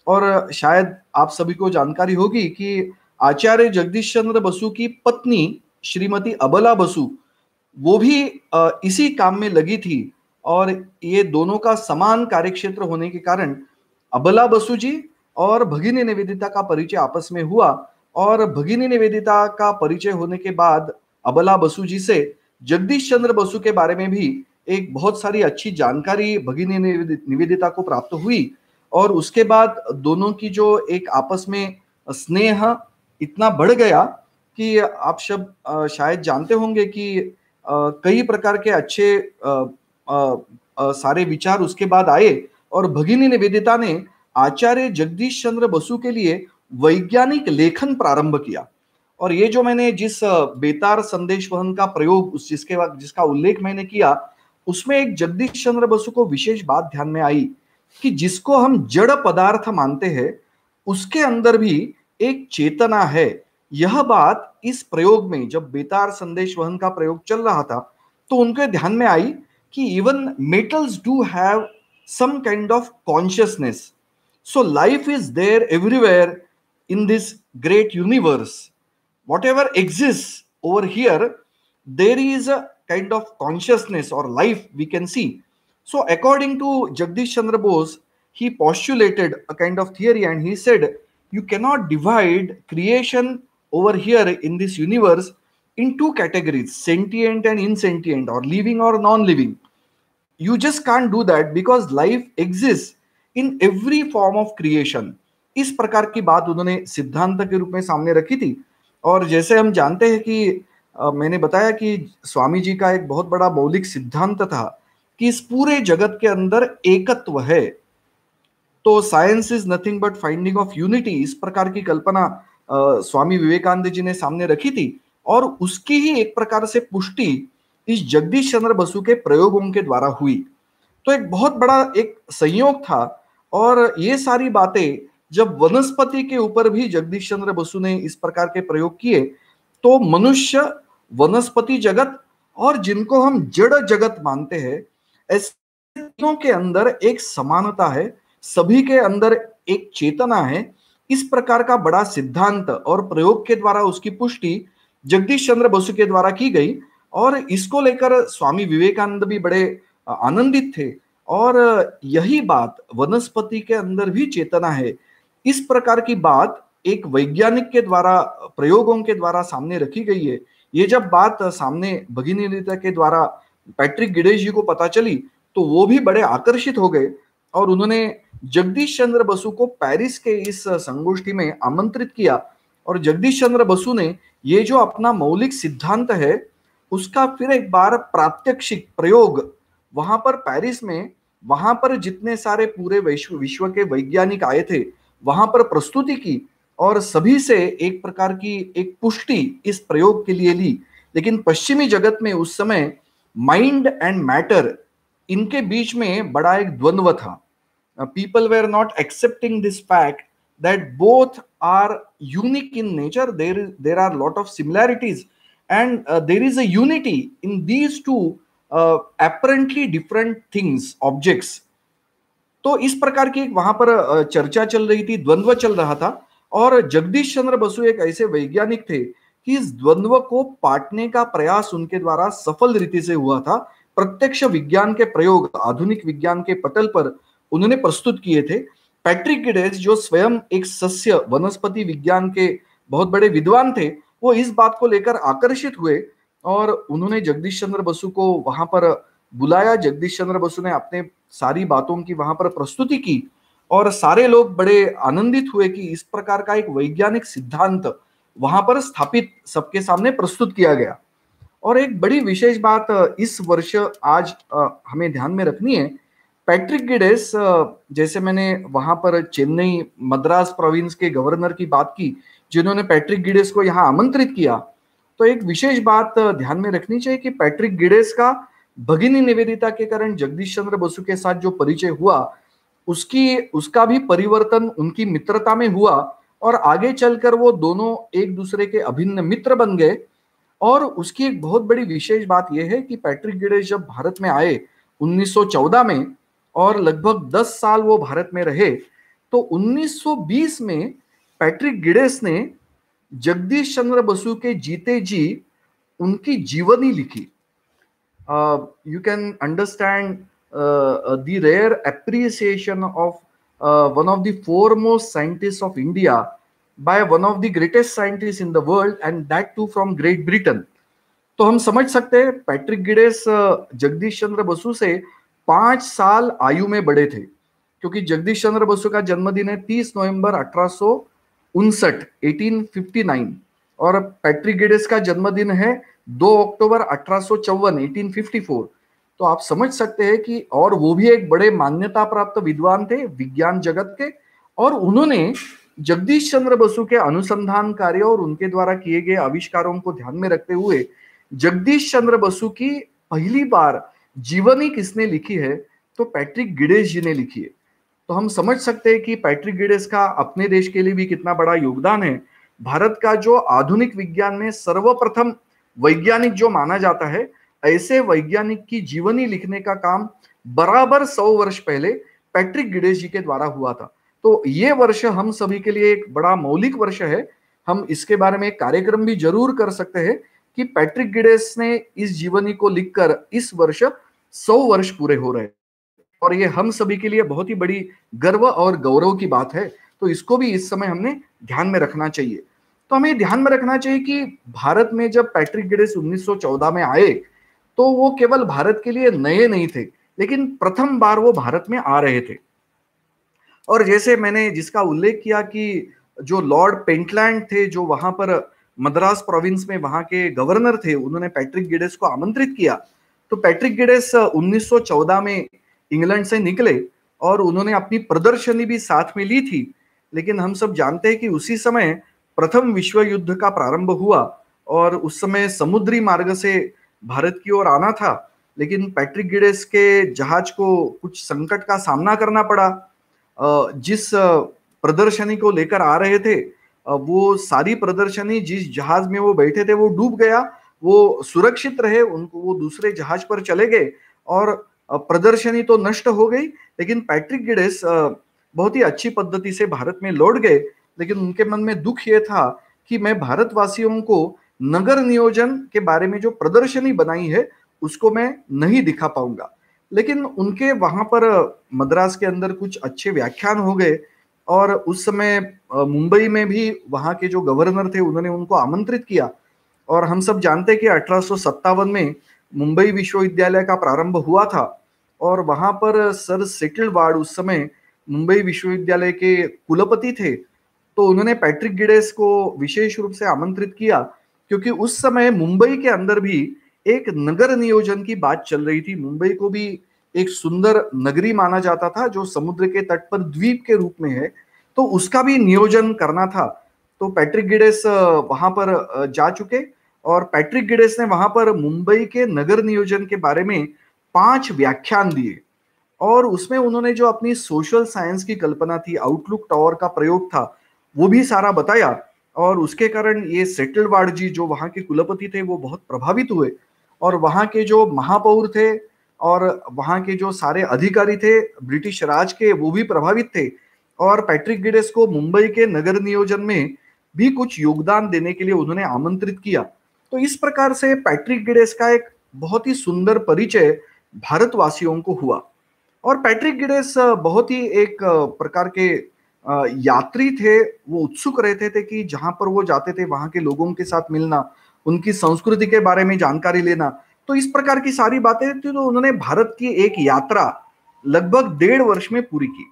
और शायद आप सभी को जानकारी होगी कि आचार्य जगदीश चंद्र बसु की पत्नी श्रीमती अबला बसु वो भी इसी काम में लगी थी और ये दोनों का समान कार्यक्षेत्र होने के कारण अबला बसु जी और भगिनी निवेदिता का परिचय आपस में हुआ और भगिनी निवेदिता का परिचय होने के बाद अबला बसु जी से जगदीश चंद्र बसु के बारे में भी एक बहुत सारी अच्छी जानकारी भगिनी निवेदिता को प्राप्त हुई और उसके बाद दोनों की जो एक आपस में स्नेह इतना बढ़ गया कि आप सब शायद जानते होंगे कि कई प्रकार के अच्छे सारे विचार उसके बाद आए और भगिनी निवेदिता ने आचार्य जगदीश चंद्र बसु के लिए वैज्ञानिक लेखन प्रारंभ किया और ये जो मैंने जिस बेतार संदेश वहन का प्रयोग उस जिसके जिसका उल्लेख मैंने किया उसमें एक जगदीश चंद्र बसु को विशेष बात ध्यान में आई कि जिसको हम जड़ पदार्थ मानते हैं उसके अंदर भी एक चेतना है यह बात इस प्रयोग में जब बेतार संदेश वहन का प्रयोग चल रहा था तो उनके ध्यान में आई कि even metals do have some kind of consciousness so life is there everywhere in this great universe, whatever exists over here, there is a kind of consciousness or life we can see. So, according to Jagdish Chandra Bose, he postulated a kind of theory and he said, you cannot divide creation over here in this universe in two categories sentient and insentient, or living or non living. You just can't do that because life exists in every form of creation. इस प्रकार की बात उन्होंने सिद्धांत के रूप में सामने रखी थी और जैसे हम जानते हैं कि आ, मैंने बताया कि स्वामी जी का एक बहुत बड़ा मौलिक सिद्धांत था कि इस पूरे जगत के अंदर एकत्व है तो science is nothing but finding of unity इस प्रकार की कल्पना आ, स्वामी विवेकानंद जी ने सामने रखी थी और उसकी ही एक प्रकार से पुष्टि इस जगदीश चंद्र बसु के प्रयोगों के द्वारा हुई तो एक बहुत बड़ा एक संयोग था और ये सारी बातें जब वनस्पति के ऊपर भी जगदीश चंद्र बसु ने इस प्रकार के प्रयोग किए तो मनुष्य वनस्पति जगत और जिनको हम जड़ जगत मानते हैं के अंदर एक समानता है सभी के अंदर एक चेतना है इस प्रकार का बड़ा सिद्धांत और प्रयोग के द्वारा उसकी पुष्टि जगदीश चंद्र बसु के द्वारा की गई और इसको लेकर स्वामी विवेकानंद भी बड़े आनंदित थे और यही बात वनस्पति के अंदर भी चेतना है इस प्रकार की बात एक वैज्ञानिक के द्वारा प्रयोगों के द्वारा सामने रखी गई है ये जब बात सामने भगिनी रीता के द्वारा पैट्रिक गिडेश जी को पता चली तो वो भी बड़े आकर्षित हो गए और उन्होंने जगदीश चंद्र बसु को पेरिस के इस संगोष्ठी में आमंत्रित किया और जगदीश चंद्र बसु ने ये जो अपना मौलिक सिद्धांत है उसका फिर एक बार प्रात्यक्षिक प्रयोग वहां पर पेरिस में वहां पर जितने सारे पूरे विश्व विश्व के वैज्ञानिक आए थे वहां पर प्रस्तुति की और सभी से एक प्रकार की एक पुष्टि इस प्रयोग के लिए ली लेकिन पश्चिमी जगत में उस समय माइंड एंड मैटर इनके बीच में बड़ा एक द्वंद्व था people were not accepting this fact that both are unique in nature there there are lot of similarities and there is a unity in these two apparently different things objects तो इस प्रकार की एक वहां पर चर्चा चल रही थी द्वंद्व चल रहा था और जगदीश चंद्र बसु एक ऐसे वैज्ञानिक थे कि इस द्वंद्व को पाटने का प्रयास उनके द्वारा सफल रीति से हुआ था प्रत्यक्ष विज्ञान के प्रयोग आधुनिक विज्ञान के पटल पर उन्होंने प्रस्तुत किए थे पैट्रिक गिडेस जो स्वयं एक सस्य वनस्पति विज्ञान के बहुत बड़े विद्वान थे वो इस बात को लेकर आकर्षित हुए और उन्होंने जगदीश चंद्र बसु को वहां पर बुलाया जगदीश चंद्र बसु ने अपने सारी बातों की वहां पर प्रस्तुति की और सारे लोग बड़े आनंदित हुए कि इस प्रकार का एक वैज्ञानिक सिद्धांत वहां पर स्थापित सबके सामने प्रस्तुत किया गया और एक बड़ी विशेष बात इस वर्ष आज हमें ध्यान में रखनी है पैट्रिक गिडेस जैसे मैंने वहां पर चेन्नई मद्रास प्रोविंस के गवर्नर की बात की जिन्होंने पैट्रिक गिडेस को यहाँ आमंत्रित किया तो एक विशेष बात ध्यान में रखनी चाहिए कि पैट्रिक गिडेस का भगिनी निवेदिता के कारण जगदीश चंद्र बसु के साथ जो परिचय हुआ उसकी उसका भी परिवर्तन उनकी मित्रता में हुआ और आगे चलकर वो दोनों एक दूसरे के अभिन्न मित्र बन गए और उसकी एक बहुत बड़ी विशेष बात यह है कि पैट्रिक गिडे जब भारत में आए 1914 में और लगभग 10 साल वो भारत में रहे तो 1920 में पैट्रिक गिडेस ने जगदीश चंद्र बसु के जीते जी उनकी जीवनी लिखी uh, you can understand uh, the rare appreciation of uh, one of the foremost scientists of India by one of the greatest scientists in the world and that too from Great Britain. तो हम समझ सकते हैं Patrick Geddes Jagdish Chandra Basu से पांच साल आयु में बड़े थे क्योंकि जगदीश चंद्र बसु का जन्मदिन है 30 नवंबर अठारह 1859 और पैट्रिक गिडेस का जन्मदिन है 2 अक्टूबर अठारह 1854 तो आप समझ सकते हैं कि और वो भी एक बड़े मान्यता प्राप्त विद्वान थे विज्ञान जगत के और उन्होंने जगदीश चंद्र बसु के अनुसंधान कार्य और उनके द्वारा किए गए आविष्कारों को ध्यान में रखते हुए जगदीश चंद्र बसु की पहली बार जीवनी किसने लिखी है तो पैट्रिक गिडेश जी ने लिखी है तो हम समझ सकते हैं कि पैट्रिक गिडेस का अपने देश के लिए भी कितना बड़ा योगदान है भारत का जो आधुनिक विज्ञान में सर्वप्रथम वैज्ञानिक जो माना जाता है ऐसे वैज्ञानिक की जीवनी लिखने का काम बराबर सौ वर्ष पहले पैट्रिक गिडेश जी के द्वारा हुआ था तो ये वर्ष हम सभी के लिए एक बड़ा मौलिक वर्ष है हम इसके बारे में कार्यक्रम भी जरूर कर सकते हैं कि पैट्रिक गिडेस ने इस जीवनी को लिखकर इस वर्ष सौ वर्ष पूरे हो रहे और ये हम सभी के लिए बहुत ही बड़ी गर्व और गौरव की बात है तो इसको भी इस समय हमने ध्यान में रखना चाहिए तो हमें ध्यान में रखना चाहिए कि भारत में जब पैट्रिक गिडिस 1914 में आए तो वो केवल भारत के लिए नए नहीं थे लेकिन प्रथम बार वो भारत में आ रहे थे और जैसे मैंने जिसका उल्लेख किया कि जो लॉर्ड पेंटलैंड थे जो वहां पर मद्रास प्रोविंस में वहां के गवर्नर थे उन्होंने पैट्रिक गिडेस को आमंत्रित किया तो पैट्रिक गिडेस 1914 में इंग्लैंड से निकले और उन्होंने अपनी प्रदर्शनी भी साथ में ली थी लेकिन हम सब जानते हैं कि उसी समय प्रथम विश्व युद्ध का प्रारंभ हुआ और उस समय समुद्री मार्ग से भारत की ओर आना था लेकिन पैट्रिक गिडेस के जहाज को कुछ संकट का सामना करना पड़ा जिस प्रदर्शनी को लेकर आ रहे थे वो सारी प्रदर्शनी जिस जहाज में वो बैठे थे वो डूब गया वो सुरक्षित रहे उनको वो दूसरे जहाज पर चले गए और प्रदर्शनी तो नष्ट हो गई लेकिन पैट्रिक गिडेस बहुत ही अच्छी पद्धति से भारत में लौट गए लेकिन उनके मन में दुख ये था कि मैं भारतवासियों को नगर नियोजन के बारे में जो प्रदर्शनी बनाई है उसको मैं नहीं दिखा पाऊंगा लेकिन उनके वहां पर मद्रास के अंदर कुछ अच्छे व्याख्यान हो गए और उस समय मुंबई में भी वहाँ के जो गवर्नर थे उन्होंने उनको आमंत्रित किया और हम सब जानते कि अठारह में मुंबई विश्वविद्यालय का प्रारंभ हुआ था और वहां पर सर सेटल वार्ड उस समय मुंबई विश्वविद्यालय के कुलपति थे तो उन्होंने पैट्रिक गिडेस को विशेष रूप से आमंत्रित किया क्योंकि उस समय मुंबई के अंदर भी एक नगर नियोजन की बात चल रही थी मुंबई को भी एक सुंदर नगरी माना जाता था जो समुद्र के तट पर द्वीप के रूप में है तो उसका भी नियोजन करना था तो पैट्रिक गिडेस वहां पर जा चुके और पैट्रिक गिडेस ने वहां पर मुंबई के नगर नियोजन के बारे में पांच व्याख्यान दिए और उसमें उन्होंने जो अपनी सोशल साइंस की कल्पना थी आउटलुक टावर का प्रयोग था वो भी सारा बताया और उसके कारण ये सेटल्ड जी जो वहां के कुलपति थे वो बहुत प्रभावित हुए और वहाँ के जो महापौर थे और वहाँ के जो सारे अधिकारी थे ब्रिटिश राज के वो भी प्रभावित थे और पैट्रिक गिडेस को मुंबई के नगर नियोजन में भी कुछ योगदान देने के लिए उन्होंने आमंत्रित किया तो इस प्रकार से पैट्रिक गिडेस का एक बहुत ही सुंदर परिचय भारतवासियों को हुआ और पैट्रिक गिडेस बहुत ही एक प्रकार के यात्री थे वो उत्सुक रहते थे कि जहां पर वो जाते थे वहां के लोगों के साथ मिलना उनकी संस्कृति के बारे में जानकारी लेना तो इस प्रकार की सारी बातें थी तो उन्होंने भारत की एक यात्रा लगभग डेढ़ वर्ष में पूरी की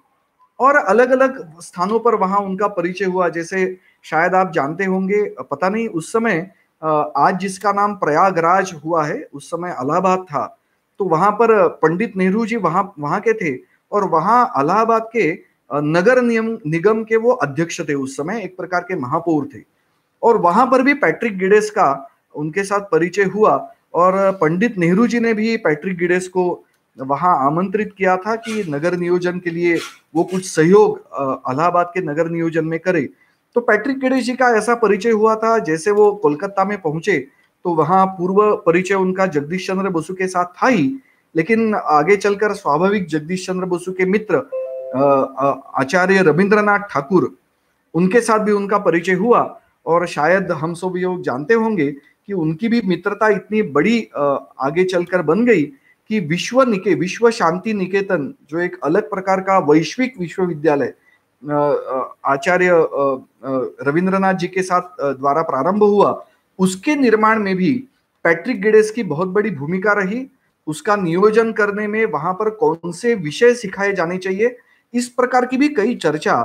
और अलग अलग स्थानों पर वहां उनका परिचय हुआ जैसे शायद आप जानते होंगे पता नहीं उस समय आज जिसका नाम प्रयागराज हुआ है उस समय अलाहाबाद था तो वहां पर पंडित नेहरू जी वहां वहां के थे और वहां अलाहाबाद के नगर नियम निगम के वो अध्यक्ष थे उस समय एक प्रकार के महापौर थे और वहां पर भी पैट्रिक गिडेस का उनके साथ परिचय हुआ और पंडित नेहरू जी ने भी पैट्रिक गिडेस को वहां आमंत्रित किया था कि नगर नियोजन के लिए वो कुछ सहयोग अलाहाबाद के नगर नियोजन में करे तो पैट्रिक गिडेस जी का ऐसा परिचय हुआ था जैसे वो कोलकाता में पहुंचे तो वहां पूर्व परिचय उनका जगदीश चंद्र बसु के साथ था ही लेकिन आगे चलकर स्वाभाविक जगदीश चंद्र बसु के मित्र आचार्य रविंद्रनाथ ठाकुर उनके साथ भी उनका परिचय हुआ और शायद हम सब योग जानते होंगे कि उनकी भी मित्रता इतनी बड़ी आगे चलकर बन गई कि विश्व निके विश्व शांति निकेतन जो एक अलग प्रकार का वैश्विक विश्वविद्यालय आचार्य रविंद्रनाथ जी के साथ द्वारा प्रारंभ हुआ उसके निर्माण में भी पैट्रिक गिडेस की बहुत बड़ी भूमिका रही उसका नियोजन करने में वहां पर कौन से विषय सिखाए जाने चाहिए इस प्रकार की भी कई चर्चा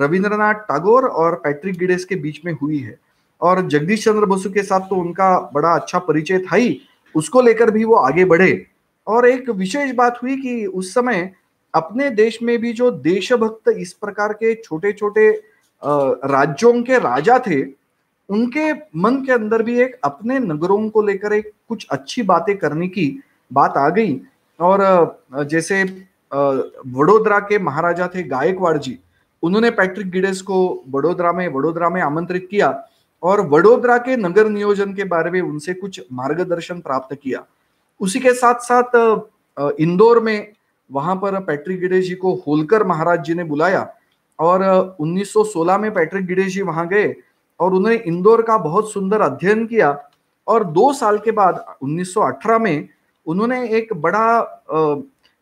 रविंद्रनाथ टागोर और पैट्रिक गिडेस के बीच में हुई है और जगदीश चंद्र बसु के साथ तो उनका बड़ा अच्छा परिचय था ही उसको लेकर भी वो आगे बढ़े और एक विशेष बात हुई कि उस समय अपने देश में भी जो देशभक्त इस प्रकार के छोटे छोटे राज्यों के राजा थे उनके मन के अंदर भी एक अपने नगरों को लेकर एक कुछ अच्छी बातें करने की बात आ गई और जैसे वडोदरा के महाराजा थे गायकवाड़ जी उन्होंने पैट्रिक गिडेस को वडोदरा में वडोदरा में आमंत्रित किया और वडोदरा के नगर नियोजन के बारे में उनसे कुछ मार्गदर्शन प्राप्त किया उसी के साथ साथ इंदौर में वहां पर पैट्रिक गिडेश जी को होलकर महाराज जी ने बुलाया और 1916 में पैट्रिक गिडेश जी वहां गए और उन्होंने इंदौर का बहुत सुंदर अध्ययन किया और दो साल के बाद 1918 में उन्होंने एक बड़ा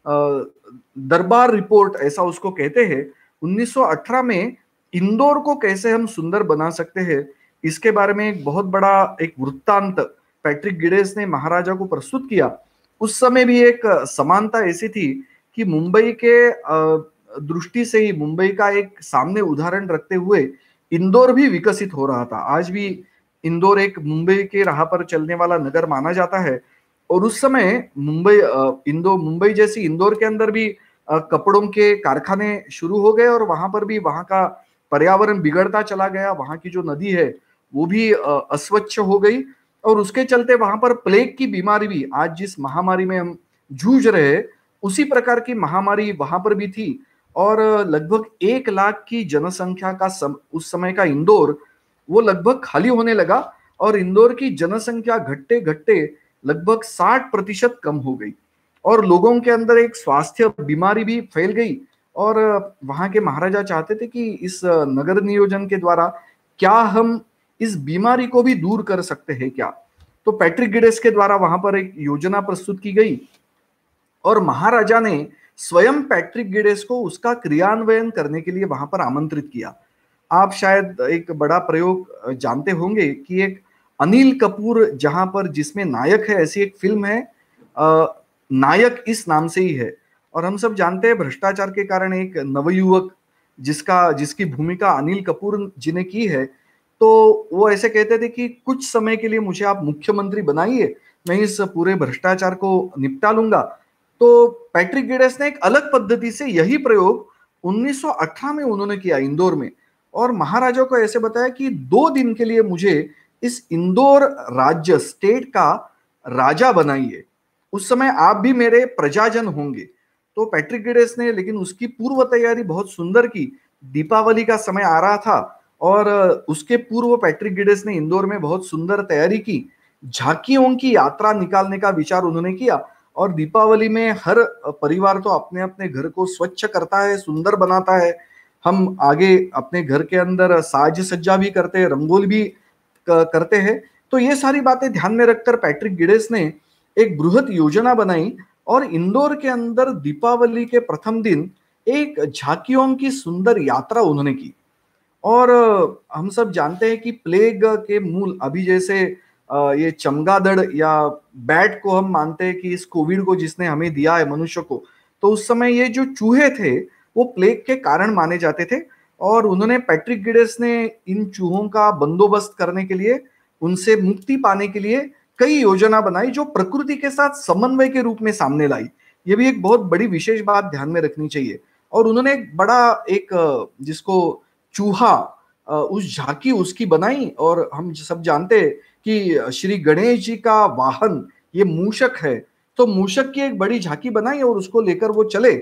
दरबार रिपोर्ट ऐसा उसको कहते हैं 1918 में इंदौर को कैसे हम सुंदर बना सकते हैं इसके बारे में एक बहुत बड़ा एक वृत्तांत पैट्रिक गिडेस ने महाराजा को प्रस्तुत किया उस समय भी एक समानता ऐसी थी कि मुंबई के दृष्टि से ही मुंबई का एक सामने उदाहरण रखते हुए इंदौर भी विकसित हो रहा था आज भी इंदौर एक मुंबई के राह पर चलने वाला नगर माना जाता है और उस समय मुंबई इंदौर मुंबई जैसी इंदौर के अंदर भी कपड़ों के कारखाने शुरू हो गए और वहां पर भी वहां का पर्यावरण बिगड़ता चला गया वहां की जो नदी है वो भी अस्वच्छ हो गई और उसके चलते वहां पर प्लेग की बीमारी भी आज जिस महामारी में हम जूझ रहे उसी प्रकार की महामारी वहां पर भी थी और लगभग एक लाख की जनसंख्या का सम, उस समय का इंदौर वो लगभग खाली होने लगा और इंदौर की जनसंख्या घटते घटते लगभग 60 प्रतिशत कम हो गई और लोगों के अंदर एक स्वास्थ्य बीमारी भी फैल गई और वहां के महाराजा चाहते थे कि इस नगर नियोजन के द्वारा क्या हम इस बीमारी को भी दूर कर सकते हैं क्या तो पैट्रिक गिडेस के द्वारा वहां पर एक योजना प्रस्तुत की गई और महाराजा ने स्वयं पैट्रिक गिडेस को उसका क्रियान्वयन करने के लिए वहां पर आमंत्रित किया आप शायद एक बड़ा प्रयोग जानते होंगे कि एक अनिल कपूर जहां पर जिसमें नायक है ऐसी एक फिल्म है नायक इस नाम से ही है और हम सब जानते हैं भ्रष्टाचार के कारण एक नवयुवक जिसका जिसकी भूमिका अनिल कपूर जी ने की है तो वो ऐसे कहते थे कि कुछ समय के लिए मुझे आप मुख्यमंत्री बनाइए मैं इस पूरे भ्रष्टाचार को निपटा लूंगा तो पैट्रिक गिडेस ने एक अलग पद्धति से यही प्रयोग उन्नीस में उन्होंने किया इंदौर में और महाराजा को ऐसे बताया कि दो दिन के लिए मुझे इस इंदौर राज्य स्टेट का राजा बनाइए उस समय आप भी मेरे प्रजाजन होंगे तो पैट्रिक गिडेस ने लेकिन उसकी पूर्व तैयारी बहुत सुंदर की दीपावली का समय आ रहा था और उसके पूर्व पैट्रिक गिडेस ने इंदौर में बहुत सुंदर तैयारी की झांकियों की यात्रा निकालने का विचार उन्होंने किया और दीपावली में हर परिवार तो अपने अपने घर को स्वच्छ करता है सुंदर बनाता है हम आगे अपने घर के अंदर साज सज्जा भी करते हैं रंगोल भी करते हैं तो ये सारी बातें ध्यान में रखकर पैट्रिक गिडेस ने एक बृहत योजना बनाई और इंदौर के अंदर दीपावली के प्रथम दिन एक झांकियों की सुंदर यात्रा उन्होंने की और हम सब जानते हैं कि प्लेग के मूल अभी जैसे ये चमगादड़ या बैट को हम मानते हैं कि इस कोविड को जिसने हमें दिया है मनुष्य को तो उस समय ये जो चूहे थे वो प्लेग के कारण माने जाते थे और उन्होंने पैट्रिक गिडेस ने इन चूहों का बंदोबस्त करने के लिए उनसे मुक्ति पाने के लिए कई योजना बनाई जो प्रकृति के साथ समन्वय के रूप में सामने लाई ये भी एक बहुत बड़ी विशेष बात ध्यान में रखनी चाहिए और उन्होंने एक बड़ा एक जिसको चूहा उस झांकी उसकी बनाई और हम सब जानते कि श्री गणेश जी का वाहन ये मूषक है तो मूषक की एक बड़ी झांकी बनाई और उसको लेकर वो चले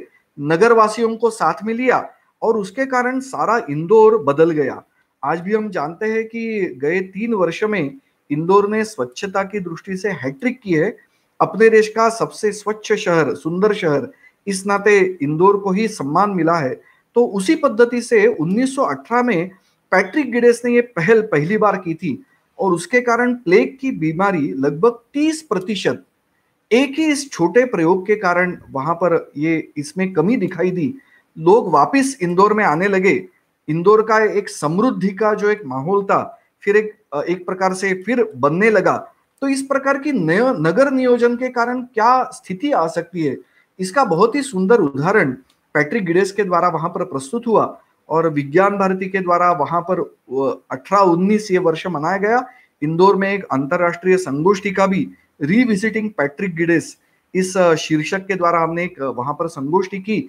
नगरवासियों को साथ में लिया और उसके कारण सारा इंदौर बदल गया आज भी हम जानते हैं कि गए तीन वर्ष में इंदौर ने स्वच्छता की दृष्टि से हैट्रिक की है अपने देश का सबसे स्वच्छ शहर सुंदर शहर इस नाते इंदौर को ही सम्मान मिला है तो उसी पद्धति से 1918 में पैट्रिक गिडेस ने यह पहल पहली बार की थी और उसके कारण प्लेग की बीमारी लगभग 30 प्रतिशत एक ही इस छोटे प्रयोग के कारण वहां पर ये इसमें कमी दिखाई दी लोग वापस इंदौर में आने लगे इंदौर का एक समृद्धि का जो एक माहौल था फिर एक एक प्रकार से फिर बनने लगा तो इस प्रकार की नगर नियोजन के कारण क्या स्थिति आ सकती है इसका बहुत ही सुंदर उदाहरण पैट्रिक गिडेस के द्वारा वहां पर प्रस्तुत हुआ और विज्ञान भारती के द्वारा वहां पर अठारह उन्नीस ये वर्ष मनाया गया इंदौर में एक अंतरराष्ट्रीय संगोष्ठी का भी रिविजिटिंग पैट्रिक गिडेस इस शीर्षक के द्वारा हमने एक वहां पर संगोष्ठी की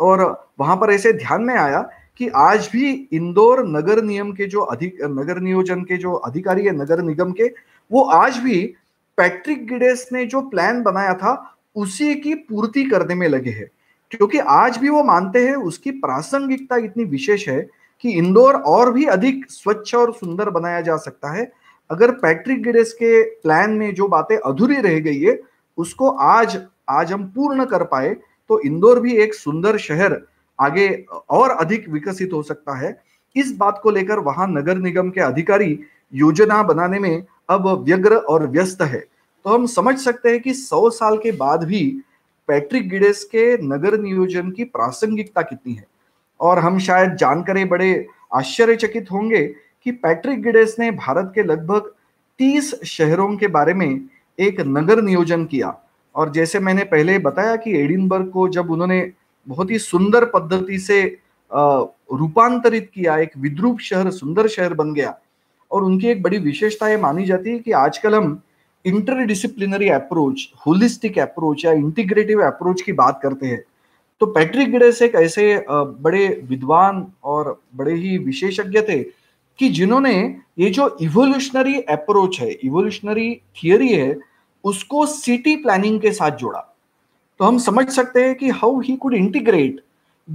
और वहां पर ऐसे ध्यान में आया कि आज भी इंदौर नगर नियम के जो अधिक नगर नियोजन के जो अधिकारी है नगर निगम के वो आज भी पैट्रिक गिडेस ने जो प्लान बनाया था उसी की पूर्ति करने में लगे हैं क्योंकि आज भी वो मानते हैं उसकी प्रासंगिकता इतनी विशेष है कि इंदौर और भी अधिक स्वच्छ और सुंदर बनाया जा सकता है अगर पैट्रिक गिडेस के प्लान में जो बातें अधूरी रह गई है उसको आज आज हम पूर्ण कर पाए तो इंदौर भी एक सुंदर शहर आगे और अधिक विकसित हो सकता है इस बात को लेकर वहां नगर निगम के अधिकारी योजना बनाने में अब व्यग्र और व्यस्त है तो हम समझ सकते हैं कि सौ साल के बाद भी पैट्रिक गिडेस के नगर नियोजन की प्रासंगिकता कितनी है और हम शायद जानकर बड़े आश्चर्यचकित होंगे कि पैट्रिक गिडेस ने भारत के लगभग 30 शहरों के बारे में एक नगर नियोजन किया और जैसे मैंने पहले बताया कि एडिनबर्ग को जब उन्होंने बहुत ही सुंदर पद्धति से रूपांतरित किया एक विद्रूप शहर सुंदर शहर बन गया और उनकी एक बड़ी विशेषता ये मानी जाती है कि आजकल हम इंटरडिसिप्लिनरी अप्रोच होलिस्टिक अप्रोच या इंटीग्रेटिव अप्रोच की बात करते हैं तो पैट्रिक गिडेस एक ऐसे बड़े विद्वान और बड़े ही विशेषज्ञ थे कि जिन्होंने ये जो इवोल्यूशनरी अप्रोच है इवोल्यूशनरी थियोरी है उसको सिटी प्लानिंग के साथ जोड़ा तो हम समझ सकते हैं कि how he could integrate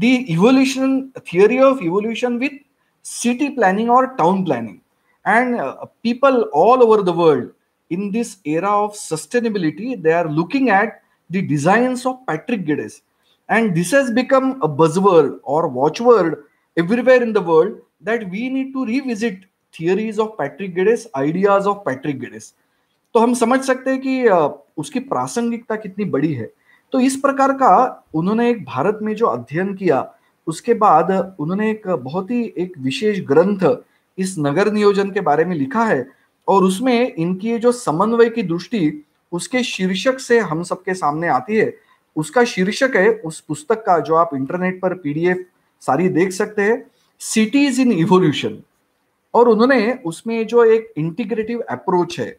evolution theory of evolution with city planning और town planning and people all over the world in this era of sustainability they are looking at the design of Patrick Geddes and this has become a buzzword और watchword everywhere in the world that we need to revisit theories of Patrick Geddes ideas of Patrick Geddes तो हम समझ सकते हैं कि उसकी प्रासंगिकता कितनी बड़ी है तो इस प्रकार का उन्होंने एक भारत में जो अध्ययन किया उसके बाद उन्होंने एक बहुत ही एक विशेष ग्रंथ इस नगर नियोजन के बारे में लिखा है और उसमें इनकी जो समन्वय की दृष्टि उसके शीर्षक से हम सबके सामने आती है उसका शीर्षक है उस पुस्तक का जो आप इंटरनेट पर पीडीएफ सारी देख सकते हैं सिटीज इन इवोल्यूशन और उन्होंने उसमें जो एक इंटीग्रेटिव अप्रोच है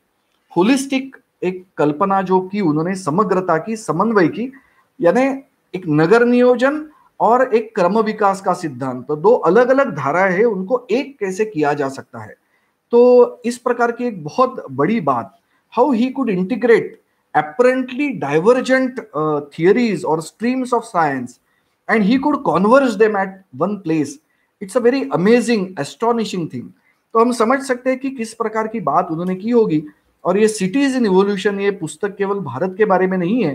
होलिस्टिक एक कल्पना जो की उन्होंने समग्रता की समन्वय की यानी एक नगर नियोजन और एक क्रम विकास का सिद्धांत तो दो अलग अलग धारा है उनको एक कैसे किया जा सकता है तो इस प्रकार की एक बहुत बड़ी बात how he could integrate apparently divergent theories और streams of science and he could converse them at one place it's a very amazing astonishing thing तो हम समझ सकते हैं कि किस प्रकार की बात उन्होंने की होगी और ये सिटीज इन इवोल्यूशन ये पुस्तक केवल भारत के बारे में नहीं है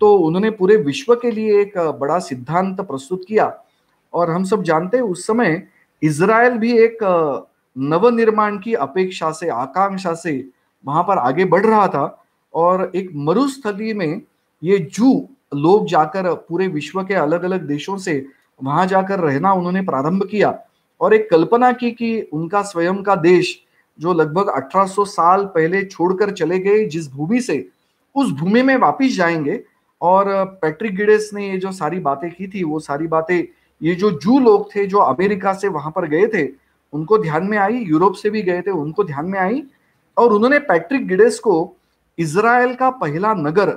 तो उन्होंने पूरे विश्व के लिए एक बड़ा सिद्धांत प्रस्तुत किया और हम सब जानते हैं उस समय इसराइल भी एक नवनिर्माण की अपेक्षा से आकांक्षा से वहां पर आगे बढ़ रहा था और एक मरुस्थली में ये जू लोग जाकर पूरे विश्व के अलग अलग देशों से वहां जाकर रहना उन्होंने प्रारंभ किया और एक कल्पना की कि उनका स्वयं का देश जो लगभग 1800 साल पहले छोड़कर चले गए जिस भूमि से उस भूमि में वापिस जाएंगे और पैट्रिक गिडेस ने ये जो सारी बातें की थी वो सारी बातें ये जो जू लोग थे जो अमेरिका से वहां पर गए थे उनको ध्यान में आई यूरोप से भी गए थे उनको ध्यान में आई और उन्होंने पैट्रिक गिडेस को इसराइल का पहला नगर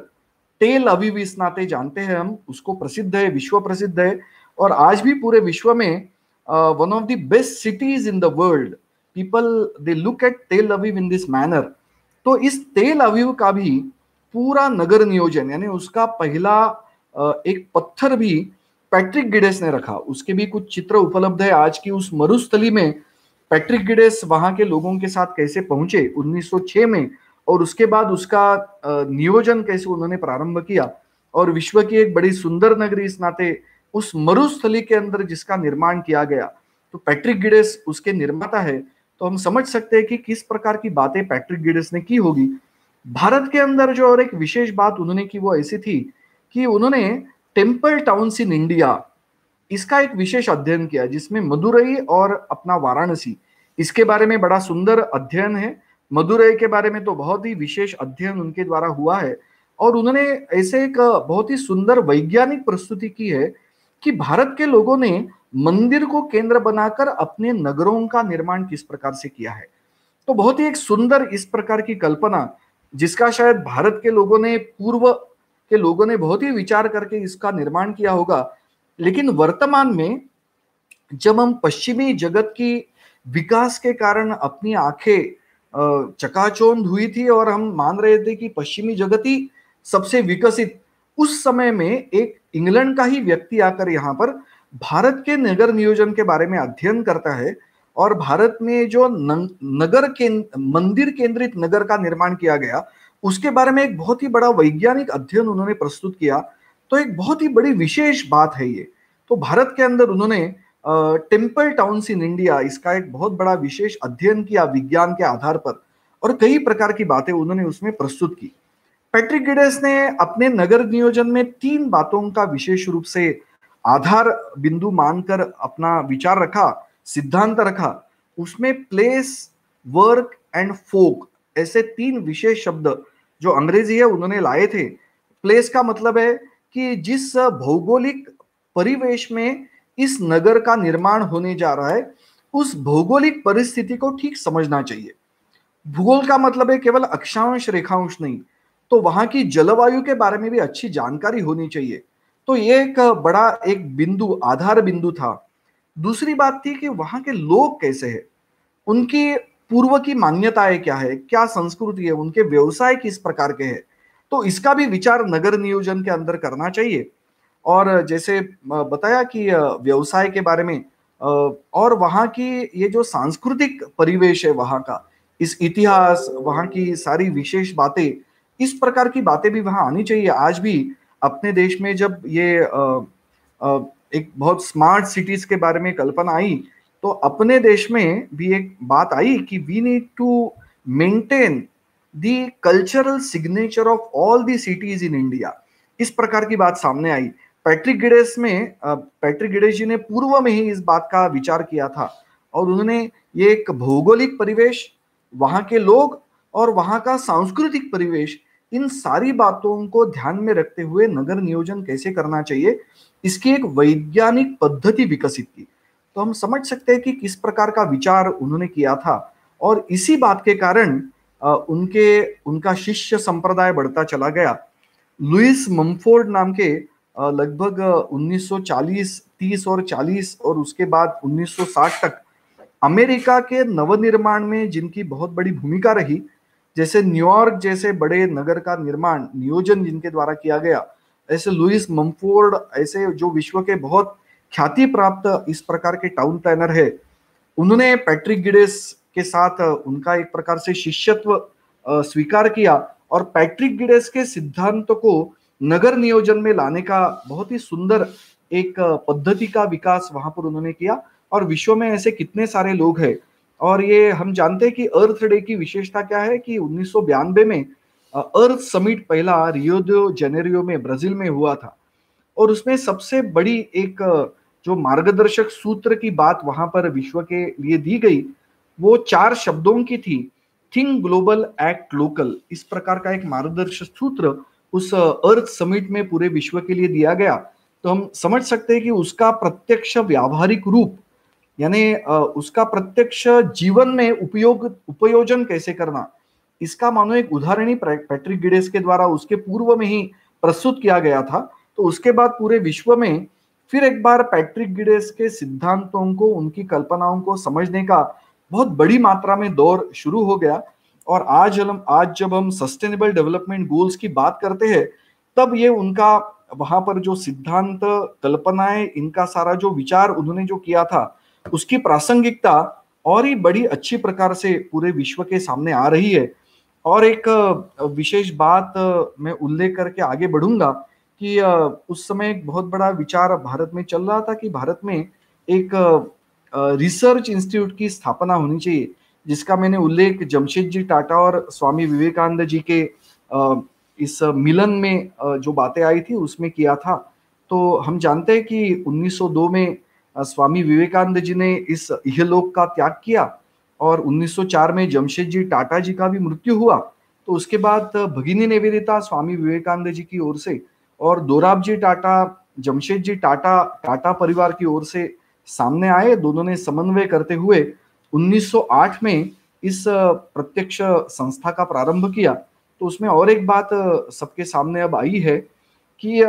तेल अवीव इस नाते जानते हैं हम उसको प्रसिद्ध है विश्व प्रसिद्ध है और आज भी पूरे विश्व में one of the best cities in the world people they look at Tel Aviv in this manner तो इस तेल अवीव का भी पूरा नगर नियोजन यानी उसका पहला एक पत्थर भी पैट्रिक गिडेस ने रखा उसके भी कुछ चित्र उपलब्ध है आज की उस मरुस्थली में पैट्रिक गिडेस वहां के लोगों के साथ कैसे पहुंचे 1906 में और उसके बाद उसका नियोजन कैसे उन्होंने प्रारंभ किया और विश्व की एक बड़ी सुंदर नगरी इस नाते उस मरुस्थली के अंदर जिसका निर्माण किया गया तो पैट्रिक गिडेस उसके निर्माता है तो हम समझ सकते हैं कि किस प्रकार की बातें पैट्रिक गिडिस ने की होगी भारत के अंदर जो और एक विशेष बात उन्होंने की वो ऐसी थी कि उन्होंने टेम्पल टाउन्स इन इंडिया इसका एक विशेष अध्ययन किया जिसमें मदुरई और अपना वाराणसी इसके बारे में बड़ा सुंदर अध्ययन है मदुरई के बारे में तो बहुत ही विशेष अध्ययन उनके द्वारा हुआ है और उन्होंने ऐसे एक बहुत ही सुंदर वैज्ञानिक प्रस्तुति की है कि भारत के लोगों ने मंदिर को केंद्र बनाकर अपने नगरों का निर्माण किस प्रकार से किया है तो बहुत ही एक सुंदर इस प्रकार की कल्पना जिसका शायद भारत के लोगों ने पूर्व के लोगों ने बहुत ही विचार करके इसका निर्माण किया होगा लेकिन वर्तमान में जब हम पश्चिमी जगत की विकास के कारण अपनी आंखें चकाचौंध हुई थी और हम मान रहे थे कि पश्चिमी जगत ही सबसे विकसित उस समय में एक इंग्लैंड का ही व्यक्ति आकर यहाँ पर भारत के नगर नियोजन के बारे में अध्ययन करता है और भारत में जो नगर के मंदिर केंद्रित नगर का निर्माण किया गया उसके बारे में एक बहुत ही बड़ा वैज्ञानिक अध्ययन उन्होंने प्रस्तुत किया तो एक बहुत ही बड़ी विशेष बात है ये तो भारत के अंदर उन्होंने टेम्पल टाउन्स इन इंडिया इसका एक बहुत बड़ा विशेष अध्ययन किया विज्ञान के आधार पर और कई प्रकार की बातें उन्होंने उसमें प्रस्तुत की पैट्रिक गिडेस ने अपने नगर नियोजन में तीन बातों का विशेष रूप से आधार बिंदु मानकर अपना विचार रखा सिद्धांत रखा उसमें प्लेस वर्क एंड फोक ऐसे तीन विशेष शब्द जो अंग्रेजी है उन्होंने लाए थे प्लेस का मतलब है कि जिस भौगोलिक परिवेश में इस नगर का निर्माण होने जा रहा है उस भौगोलिक परिस्थिति को ठीक समझना चाहिए भूगोल का मतलब है केवल अक्षांश रेखांश नहीं तो वहां की जलवायु के बारे में भी अच्छी जानकारी होनी चाहिए तो ये एक बड़ा एक बिंदु आधार बिंदु था दूसरी बात थी कि वहां के लोग कैसे हैं उनकी पूर्व की मान्यताएं क्या है क्या संस्कृति है उनके व्यवसाय किस प्रकार के हैं तो इसका भी विचार नगर नियोजन के अंदर करना चाहिए और जैसे बताया कि व्यवसाय के बारे में और वहाँ की ये जो सांस्कृतिक परिवेश है वहां का इस इतिहास वहाँ की सारी विशेष बातें इस प्रकार की बातें भी वहां आनी चाहिए आज भी अपने देश में जब ये आ, आ, एक बहुत स्मार्ट सिटीज के बारे में कल्पना आई तो अपने देश में भी एक बात आई कि we need to maintain the cultural signature of all the cities in India इस प्रकार की बात सामने आई पैट्रिक गिडेस में पैट्रिक गिडेस जी ने पूर्व में ही इस बात का विचार किया था और उन्होंने ये एक भौगोलिक परिवेश वहां के लोग और वहां का सांस्कृतिक परिवेश इन सारी बातों को ध्यान में रखते हुए नगर नियोजन कैसे करना चाहिए इसकी एक वैज्ञानिक पद्धति विकसित की तो हम समझ सकते हैं कि किस प्रकार का विचार उन्होंने किया था और इसी बात के कारण उनके उनका शिष्य संप्रदाय बढ़ता चला गया लुइस मम्फोर्ड नाम के लगभग 1940 30 और 40 और उसके बाद 1960 तक अमेरिका के नवनिर्माण में जिनकी बहुत बड़ी भूमिका रही जैसे न्यूयॉर्क जैसे बड़े नगर का निर्माण नियोजन जिनके द्वारा किया गया ऐसे लुइस मम्फोर्ड ऐसे जो विश्व के बहुत ख्याति प्राप्त इस प्रकार के टाउन प्लानर है उन्होंने पैट्रिक गिडेस के साथ उनका एक प्रकार से शिष्यत्व स्वीकार किया और पैट्रिक गिडेस के सिद्धांतों को नगर नियोजन में लाने का बहुत ही सुंदर एक पद्धति का विकास वहां पर उन्होंने किया और विश्व में ऐसे कितने सारे लोग हैं और ये हम जानते हैं कि अर्थ डे की विशेषता क्या है कि उन्नीस में अर्थ समिट पहला रियोडियो जेनेरियो में ब्राजील में हुआ था और उसमें सबसे बड़ी एक जो मार्गदर्शक सूत्र की बात वहां पर विश्व के लिए दी गई वो चार शब्दों की थी थिंक ग्लोबल एक्ट लोकल इस प्रकार का एक मार्गदर्शक सूत्र उस अर्थ समिट में पूरे विश्व के लिए दिया गया तो हम समझ सकते हैं कि उसका प्रत्यक्ष व्यावहारिक रूप यानी उसका प्रत्यक्ष जीवन में उपयोग उपयोजन कैसे करना इसका मानो एक उदाहरण ही पैट्रिक गिडेस के द्वारा उसके पूर्व में ही प्रस्तुत किया गया था तो उसके बाद पूरे विश्व में फिर एक बार पैट्रिक गिडेस के सिद्धांतों को उनकी कल्पनाओं को समझने का बहुत बड़ी मात्रा में दौर शुरू हो गया और आज हम आज जब हम सस्टेनेबल डेवलपमेंट गोल्स की बात करते हैं तब ये उनका वहां पर जो सिद्धांत कल्पनाएं इनका सारा जो विचार उन्होंने जो किया था उसकी प्रासंगिकता और ही बड़ी अच्छी प्रकार से पूरे विश्व के सामने आ रही है और एक विशेष बात मैं उल्लेख करके आगे बढ़ूंगा कि उस समय एक बहुत बड़ा विचार भारत में चल रहा था कि भारत में एक रिसर्च इंस्टीट्यूट की स्थापना होनी चाहिए जिसका मैंने उल्लेख जमशेद जी टाटा और स्वामी विवेकानंद जी के इस मिलन में जो बातें आई थी उसमें किया था तो हम जानते हैं कि 1902 में स्वामी विवेकानंद जी ने इस इहलोक का त्याग किया और 1904 में जमशेद जी टाटा जी का भी मृत्यु हुआ तो उसके बाद भगिनी निवेदिता स्वामी विवेकानंद जी की ओर से और दोराब जी टाटा जमशेद जी टाटा टाटा परिवार की ओर से सामने आए दोनों ने समन्वय करते हुए 1908 में इस प्रत्यक्ष संस्था का प्रारंभ किया तो उसमें और एक बात सबके सामने अब आई है कि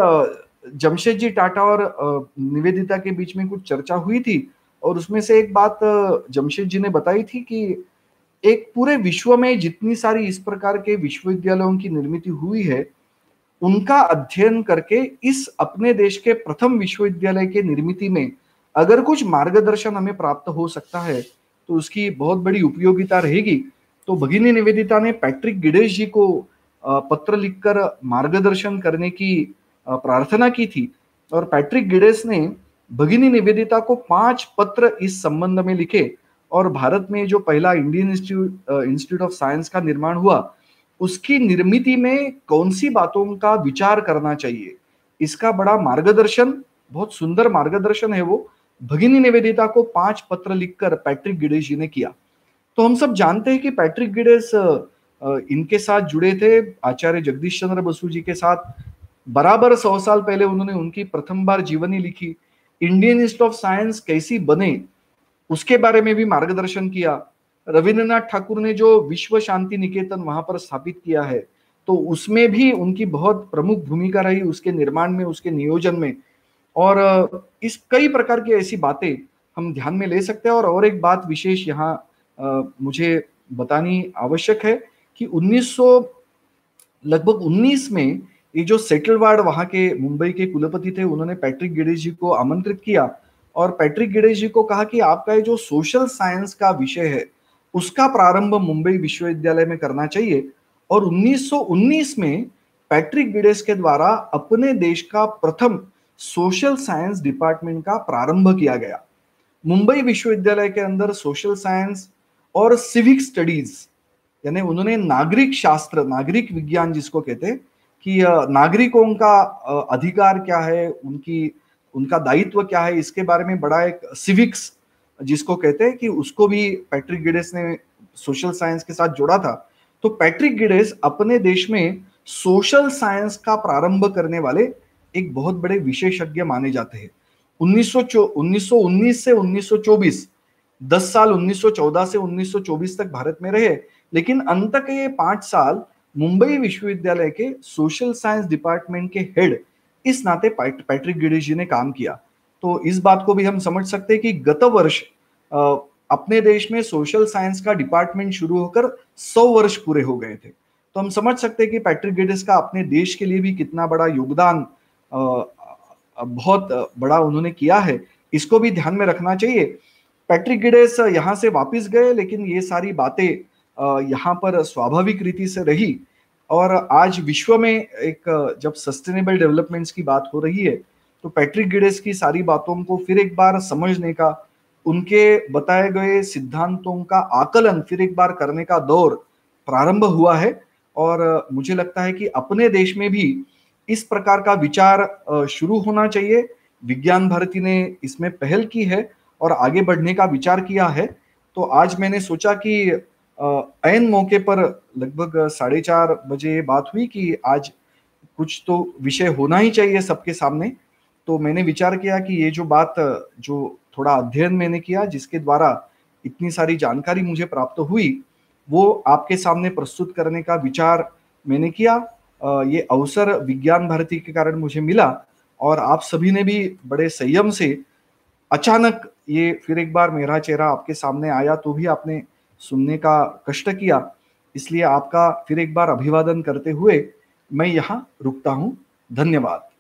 जमशेद जी टाटा और निवेदिता के बीच में कुछ चर्चा हुई थी और उसमें से एक बात जमशेद जी ने बताई थी कि एक पूरे विश्व में जितनी सारी इस प्रकार के विश्वविद्यालयों की निर्मित हुई है उनका अध्ययन करके इस अपने देश के प्रथम विश्वविद्यालय के निर्मित में अगर कुछ मार्गदर्शन हमें प्राप्त हो सकता है तो उसकी बहुत बड़ी उपयोगिता रहेगी तो भगिनी निवेदिता ने पैट्रिक गिडेश जी को पत्र लिखकर मार्गदर्शन करने की प्रार्थना की थी और पैट्रिक गिडेस ने भगिनी निवेदिता को पांच पत्र इस संबंध में लिखे और भारत में जो पहला इंडियन इंस्टीट्यूट ऑफ साइंस का निर्माण हुआ उसकी निर्मिति में कौन सी बातों का विचार करना चाहिए इसका बड़ा मार्गदर्शन बहुत सुंदर मार्गदर्शन है वो भगिनी निवेदिता को पांच पत्र लिखकर पैट्रिक गिडेस जी ने किया तो हम सब जानते हैं कि पैट्रिक गिडेस इनके साथ जुड़े थे आचार्य जगदीश चंद्र बसु जी के साथ बराबर सौ साल पहले उन्होंने उनकी प्रथम बार जीवनी लिखी इंडियन इंस्टीट्यूट ऑफ साइंस कैसी बने उसके बारे में भी मार्गदर्शन किया रविंद्रनाथ ठाकुर ने जो विश्व शांति निकेतन वहां पर स्थापित किया है तो उसमें भी उनकी बहुत प्रमुख भूमिका रही उसके निर्माण में उसके नियोजन में और इस कई प्रकार की ऐसी बातें हम ध्यान में ले सकते हैं और और एक बात विशेष यहाँ मुझे बतानी आवश्यक है कि 1900 लगभग 19 में ये जो वार्ड वहां के मुंबई के कुलपति थे उन्होंने पैट्रिक गिडेज जी को आमंत्रित किया और पैट्रिक गिडेज जी को कहा कि आपका ये जो सोशल साइंस का विषय है उसका प्रारंभ मुंबई विश्वविद्यालय में करना चाहिए और 1919 में पैट्रिक गिडेस के द्वारा अपने देश का प्रथम सोशल साइंस डिपार्टमेंट का प्रारंभ किया गया मुंबई विश्वविद्यालय के अंदर सोशल साइंस और सिविक स्टडीज यानी उन्होंने नागरिक शास्त्र नागरिक विज्ञान जिसको कहते हैं कि नागरिकों का अधिकार क्या है उनकी उनका दायित्व क्या है इसके बारे में बड़ा एक सिविक्स जिसको कहते हैं कि उसको भी पैट्रिक गिडेस ने सोशल साइंस के साथ जोड़ा था तो पैट्रिक गिडेस अपने देश में सोशल साइंस का प्रारंभ करने वाले एक बहुत बड़े विशेषज्ञ माने जाते हैं 1919 से 1924 10 साल 1914 से 1924 तक भारत में रहे लेकिन अंत के ये पांच साल मुंबई विश्वविद्यालय के सोशल साइंस डिपार्टमेंट के हेड इस नाते पैट्रिक गिडिश जी ने काम किया तो इस बात को भी हम समझ सकते हैं कि गत वर्ष अपने देश में सोशल साइंस का डिपार्टमेंट शुरू होकर सौ वर्ष पूरे हो गए थे तो हम समझ सकते हैं कि पैट्रिक गिडिस का अपने देश के लिए भी कितना बड़ा योगदान बहुत बड़ा उन्होंने किया है इसको भी ध्यान में रखना चाहिए पैट्रिक गिडेस यहाँ से वापस गए लेकिन ये सारी बातें यहाँ पर स्वाभाविक रीति से रही और आज विश्व में एक जब सस्टेनेबल डेवलपमेंट्स की बात हो रही है तो पैट्रिक गिडेस की सारी बातों को फिर एक बार समझने का उनके बताए गए सिद्धांतों का आकलन फिर एक बार करने का दौर प्रारंभ हुआ है और मुझे लगता है कि अपने देश में भी इस प्रकार का विचार शुरू होना चाहिए विज्ञान भारती ने इसमें पहल की है और आगे बढ़ने का विचार किया है तो आज मैंने सोचा कि अन मौके पर लगभग साढ़े चार बजे ये बात हुई कि आज कुछ तो विषय होना ही चाहिए सबके सामने तो मैंने विचार किया कि ये जो बात जो थोड़ा अध्ययन मैंने किया जिसके द्वारा इतनी सारी जानकारी मुझे प्राप्त हुई वो आपके सामने प्रस्तुत करने का विचार मैंने किया ये अवसर विज्ञान भारती के कारण मुझे मिला और आप सभी ने भी बड़े संयम से अचानक ये फिर एक बार मेरा चेहरा आपके सामने आया तो भी आपने सुनने का कष्ट किया इसलिए आपका फिर एक बार अभिवादन करते हुए मैं यहाँ रुकता हूँ धन्यवाद